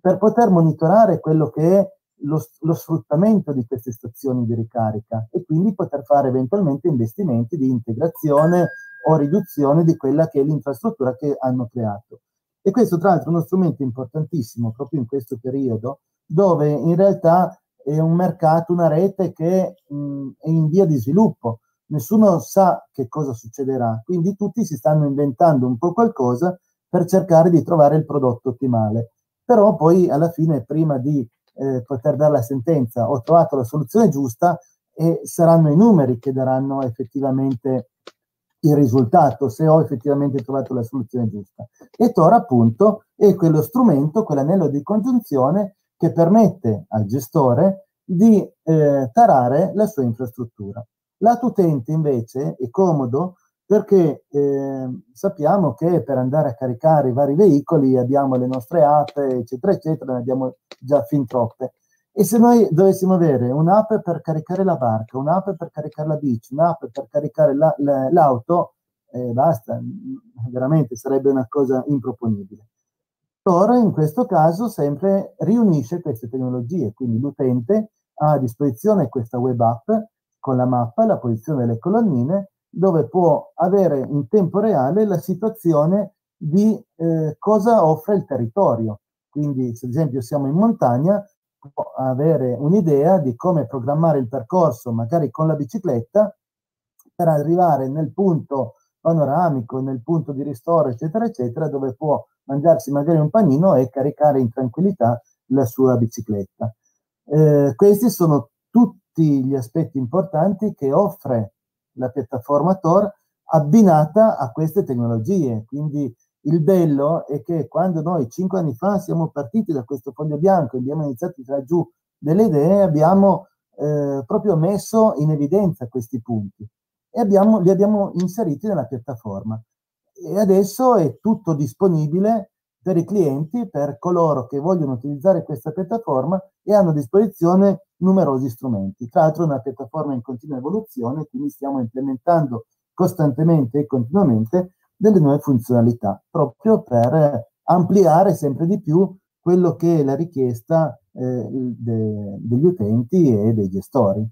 per poter monitorare quello che è lo, lo, sfruttamento di queste stazioni di ricarica e quindi poter fare eventualmente investimenti di integrazione o riduzione di quella che è l'infrastruttura che hanno creato. E questo tra l'altro è uno strumento importantissimo proprio in questo periodo dove in realtà è un mercato, una rete che mh, è in via di sviluppo nessuno sa che cosa succederà, quindi tutti si stanno inventando un po' qualcosa per cercare di trovare il prodotto ottimale. Però poi alla fine, prima di eh, poter dare la sentenza, ho trovato la soluzione giusta e saranno i numeri che daranno effettivamente il risultato, se ho effettivamente trovato la soluzione giusta. E Tor appunto è quello strumento, quell'anello di congiunzione che permette al gestore di eh, tarare la sua infrastruttura. Lato utente invece è comodo perché eh, sappiamo che per andare a caricare i vari veicoli abbiamo le nostre app, eccetera, eccetera, ne abbiamo già fin troppe. E se noi dovessimo avere un'app per caricare la barca, un'app per caricare la bici, un'app per caricare la, la, l'auto, eh, basta, mm, veramente sarebbe una cosa improponibile. Ora in questo caso sempre riunisce queste tecnologie, quindi l'utente ha a disposizione questa web app con la mappa la posizione delle colonnine, dove può avere in tempo reale la situazione di eh, cosa offre il territorio. Quindi, se ad esempio siamo in montagna, può avere un'idea di come programmare il percorso, magari con la bicicletta, per arrivare nel punto panoramico, nel punto di ristoro, eccetera, eccetera, dove può mangiarsi magari un panino e caricare in tranquillità la sua bicicletta. Eh, questi sono tutti tutti gli aspetti importanti che offre la piattaforma Tor abbinata a queste tecnologie. Quindi il bello è che quando noi cinque anni fa siamo partiti da questo foglio bianco e abbiamo iniziato a tirare giù delle idee, abbiamo eh, proprio messo in evidenza questi punti e abbiamo, li abbiamo inseriti nella piattaforma. E adesso è tutto disponibile per i clienti, per coloro che vogliono utilizzare questa piattaforma e hanno a disposizione numerosi strumenti. Tra l'altro è una piattaforma in continua evoluzione, quindi stiamo implementando costantemente e continuamente delle nuove
funzionalità,
proprio per ampliare sempre di più quello che è la richiesta eh, de, degli utenti e dei gestori.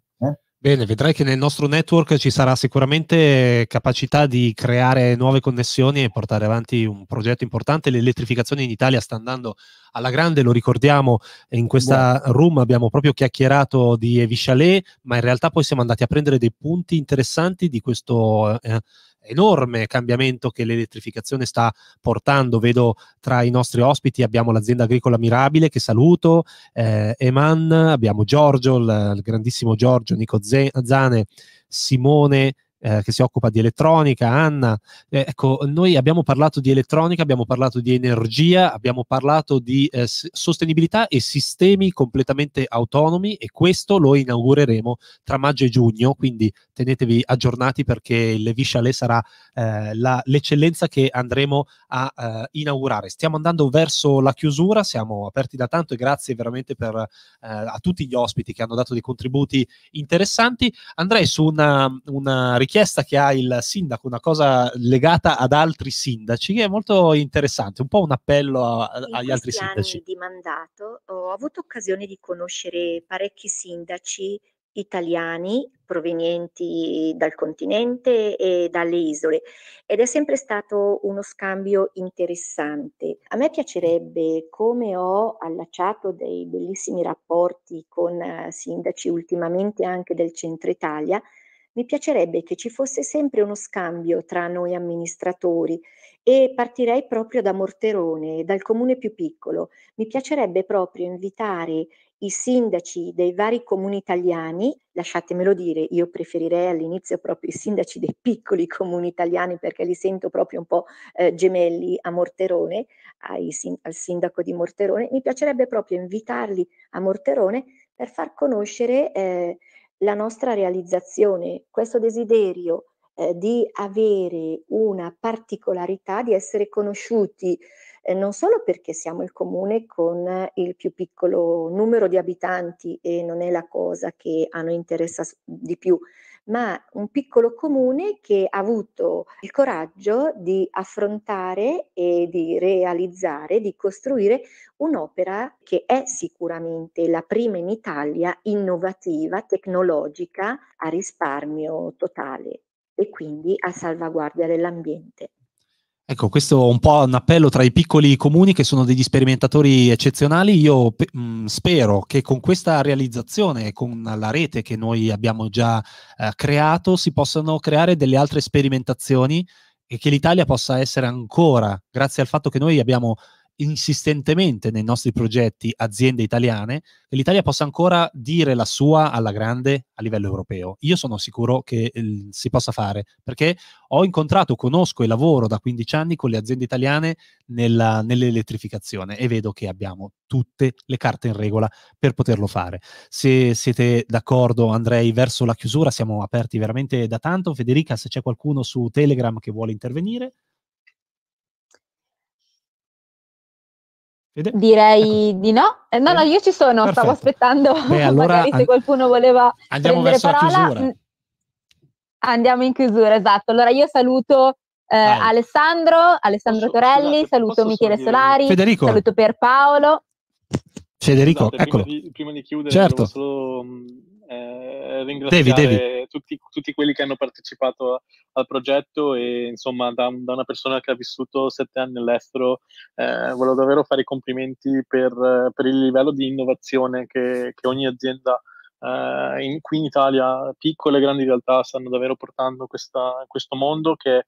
Bene, vedrai che nel nostro network ci sarà sicuramente capacità di creare nuove connessioni e portare avanti un progetto importante. L'elettrificazione in Italia sta andando alla grande, lo ricordiamo, in questa Buono. room abbiamo proprio chiacchierato di Evichalet, ma in realtà poi siamo andati a prendere dei punti interessanti di questo eh, enorme cambiamento che l'elettrificazione sta portando. Vedo tra i nostri ospiti abbiamo l'azienda agricola Mirabile che saluto, eh, Eman, abbiamo Giorgio, il, il grandissimo Giorgio, Nico Zane, Simone eh, che si occupa di elettronica, Anna. Eh, ecco, noi abbiamo parlato di elettronica, abbiamo parlato di energia, abbiamo parlato di eh, sostenibilità e sistemi completamente autonomi e questo lo inaugureremo tra maggio e giugno, quindi tenetevi aggiornati perché il Chalet sarà eh, la, l'eccellenza che andremo a eh, inaugurare. Stiamo andando verso la chiusura, siamo aperti da tanto e grazie veramente per, eh, a tutti gli ospiti che hanno dato dei contributi interessanti. Andrei su una, una richiesta richiesta che ha il sindaco, una cosa legata ad altri sindaci, che è molto interessante, un po' un appello a, agli altri sindaci. Anni
di mandato ho avuto occasione di conoscere parecchi sindaci italiani provenienti dal continente e dalle isole ed è sempre stato uno scambio interessante. A me piacerebbe, come ho allacciato dei bellissimi rapporti con sindaci ultimamente anche del centro Italia, mi piacerebbe che ci fosse sempre uno scambio tra noi amministratori e partirei proprio da Morterone, dal comune più piccolo. Mi piacerebbe proprio invitare i sindaci dei vari comuni italiani, lasciatemelo dire, io preferirei all'inizio proprio i sindaci dei piccoli comuni italiani perché li sento proprio un po' eh, gemelli a Morterone, ai, al sindaco di Morterone, mi piacerebbe proprio invitarli a Morterone per far conoscere eh, la nostra realizzazione, questo desiderio eh, di avere una particolarità, di essere conosciuti eh, non solo perché siamo il comune con il più piccolo numero di abitanti e non è la cosa che a noi interessa di più, ma un piccolo comune che ha avuto il coraggio di affrontare e di realizzare, di costruire un'opera che è sicuramente la prima in Italia innovativa, tecnologica, a risparmio totale e quindi a salvaguardia dell'ambiente.
Ecco, questo è un po' un appello tra i piccoli comuni che sono degli sperimentatori eccezionali. Io pe- mh, mm, spero che con questa realizzazione, con la rete che noi abbiamo già eh, creato, si possano creare delle altre sperimentazioni e che l'Italia possa essere ancora, grazie al fatto che noi abbiamo insistentemente nei nostri progetti aziende italiane che l'Italia possa ancora dire la sua alla grande a livello europeo. Io sono sicuro che eh, si possa fare perché ho incontrato, conosco e lavoro da 15 anni con le aziende italiane nella, nell'elettrificazione e vedo che abbiamo tutte le carte in regola per poterlo fare. Se siete d'accordo andrei verso la chiusura, siamo aperti veramente da tanto. Federica, se c'è qualcuno su Telegram che vuole intervenire.
Fede? Direi ecco. di no. Eh, no, no, io ci sono, Perfetto. stavo aspettando. Beh, [laughs] allora magari se qualcuno voleva andiamo verso parola. La mm. Andiamo in chiusura, esatto. Allora io saluto eh, Alessandro, Alessandro posso, Torelli, scusate, saluto Michele dire... Solari, Federico. saluto Pierpaolo.
Federico,
Scusate, ecco. Prima, prima di, chiudere, certo. solo mm, eh, ringraziare devi, devi. Tutti, tutti, quelli che hanno partecipato al progetto e insomma da, da una persona che ha vissuto sette anni all'estero eh, volevo davvero fare i complimenti per, per il livello di innovazione che, che ogni azienda Uh, in, qui in Italia piccole e grandi realtà stanno davvero portando questa, questo mondo che,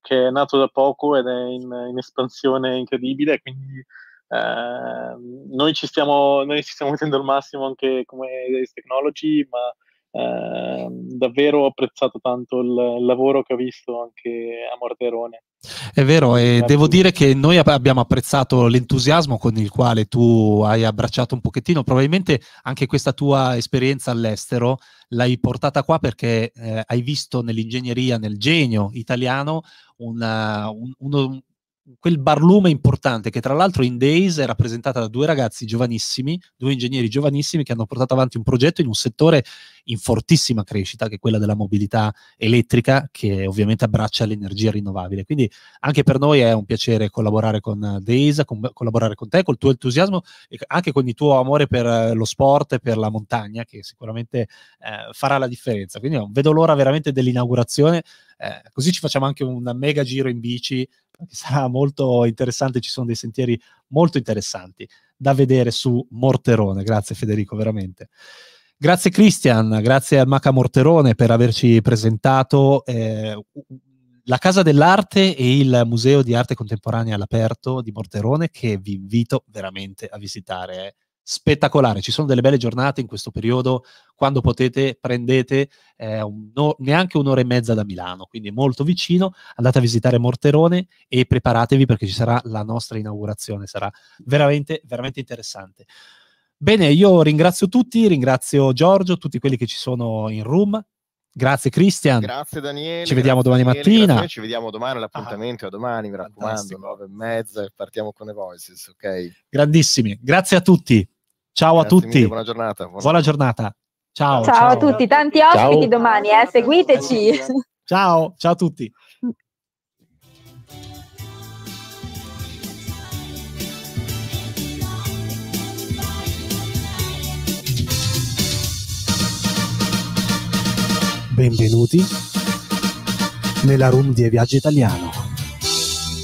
che, è nato da poco ed è in, in espansione incredibile, quindi Ehm, noi, ci stiamo, noi ci stiamo mettendo al massimo anche come Days Technology, ma eh, davvero ho apprezzato tanto il lavoro che ho visto anche a Morterone.
È vero, e devo dire che noi abbiamo apprezzato l'entusiasmo con il quale tu hai abbracciato un pochettino, probabilmente anche questa tua esperienza all'estero l'hai portata qua perché eh, hai visto nell'ingegneria, nel genio italiano, una, un, uno, quel barlume importante che tra l'altro in Days è rappresentata da due ragazzi giovanissimi, due ingegneri giovanissimi che hanno portato avanti un progetto in un settore in fortissima crescita che è quella della mobilità elettrica che ovviamente abbraccia l'energia rinnovabile. Quindi anche per noi è un piacere collaborare con Days, con, collaborare con te, col tuo entusiasmo e anche con il tuo amore per eh, lo sport e per la montagna che sicuramente eh, farà la differenza. Quindi vedo l'ora veramente dell'inaugurazione eh, così ci facciamo anche un mega giro in bici, che [laughs] sarà molto interessante, ci sono dei sentieri molto interessanti da vedere su Morterone. Grazie Federico, veramente. Grazie Cristian, grazie al Maca Morterone per averci presentato eh, la Casa dell'Arte e il Museo di Arte Contemporanea all'Aperto di Morterone che vi invito veramente a visitare. Eh spettacolare. Ci sono delle belle giornate in questo periodo, quando potete prendete eh, un, no, neanche un'ora e mezza da Milano, quindi molto vicino, andate a visitare Morterone e preparatevi perché ci sarà la nostra inaugurazione, sarà veramente, veramente interessante. Bene, io ringrazio tutti, ringrazio Giorgio, tutti quelli che ci sono in room. Grazie Cristian. Grazie
Daniele. Ci vediamo domani Daniele, mattina. Ci vediamo domani l'appuntamento ah, a domani mi raccomando, nove e mezza e partiamo con le voices, ok?
Grandissimi, grazie a tutti. Ciao a tutti. Mille, buona giornata. Buona, buona giornata. Ciao, ciao, ciao, a tutti, tanti ospiti ciao.
domani, eh? seguiteci.
Ciao, ciao a tutti. Benvenuti nella room di Viaggio Italiano.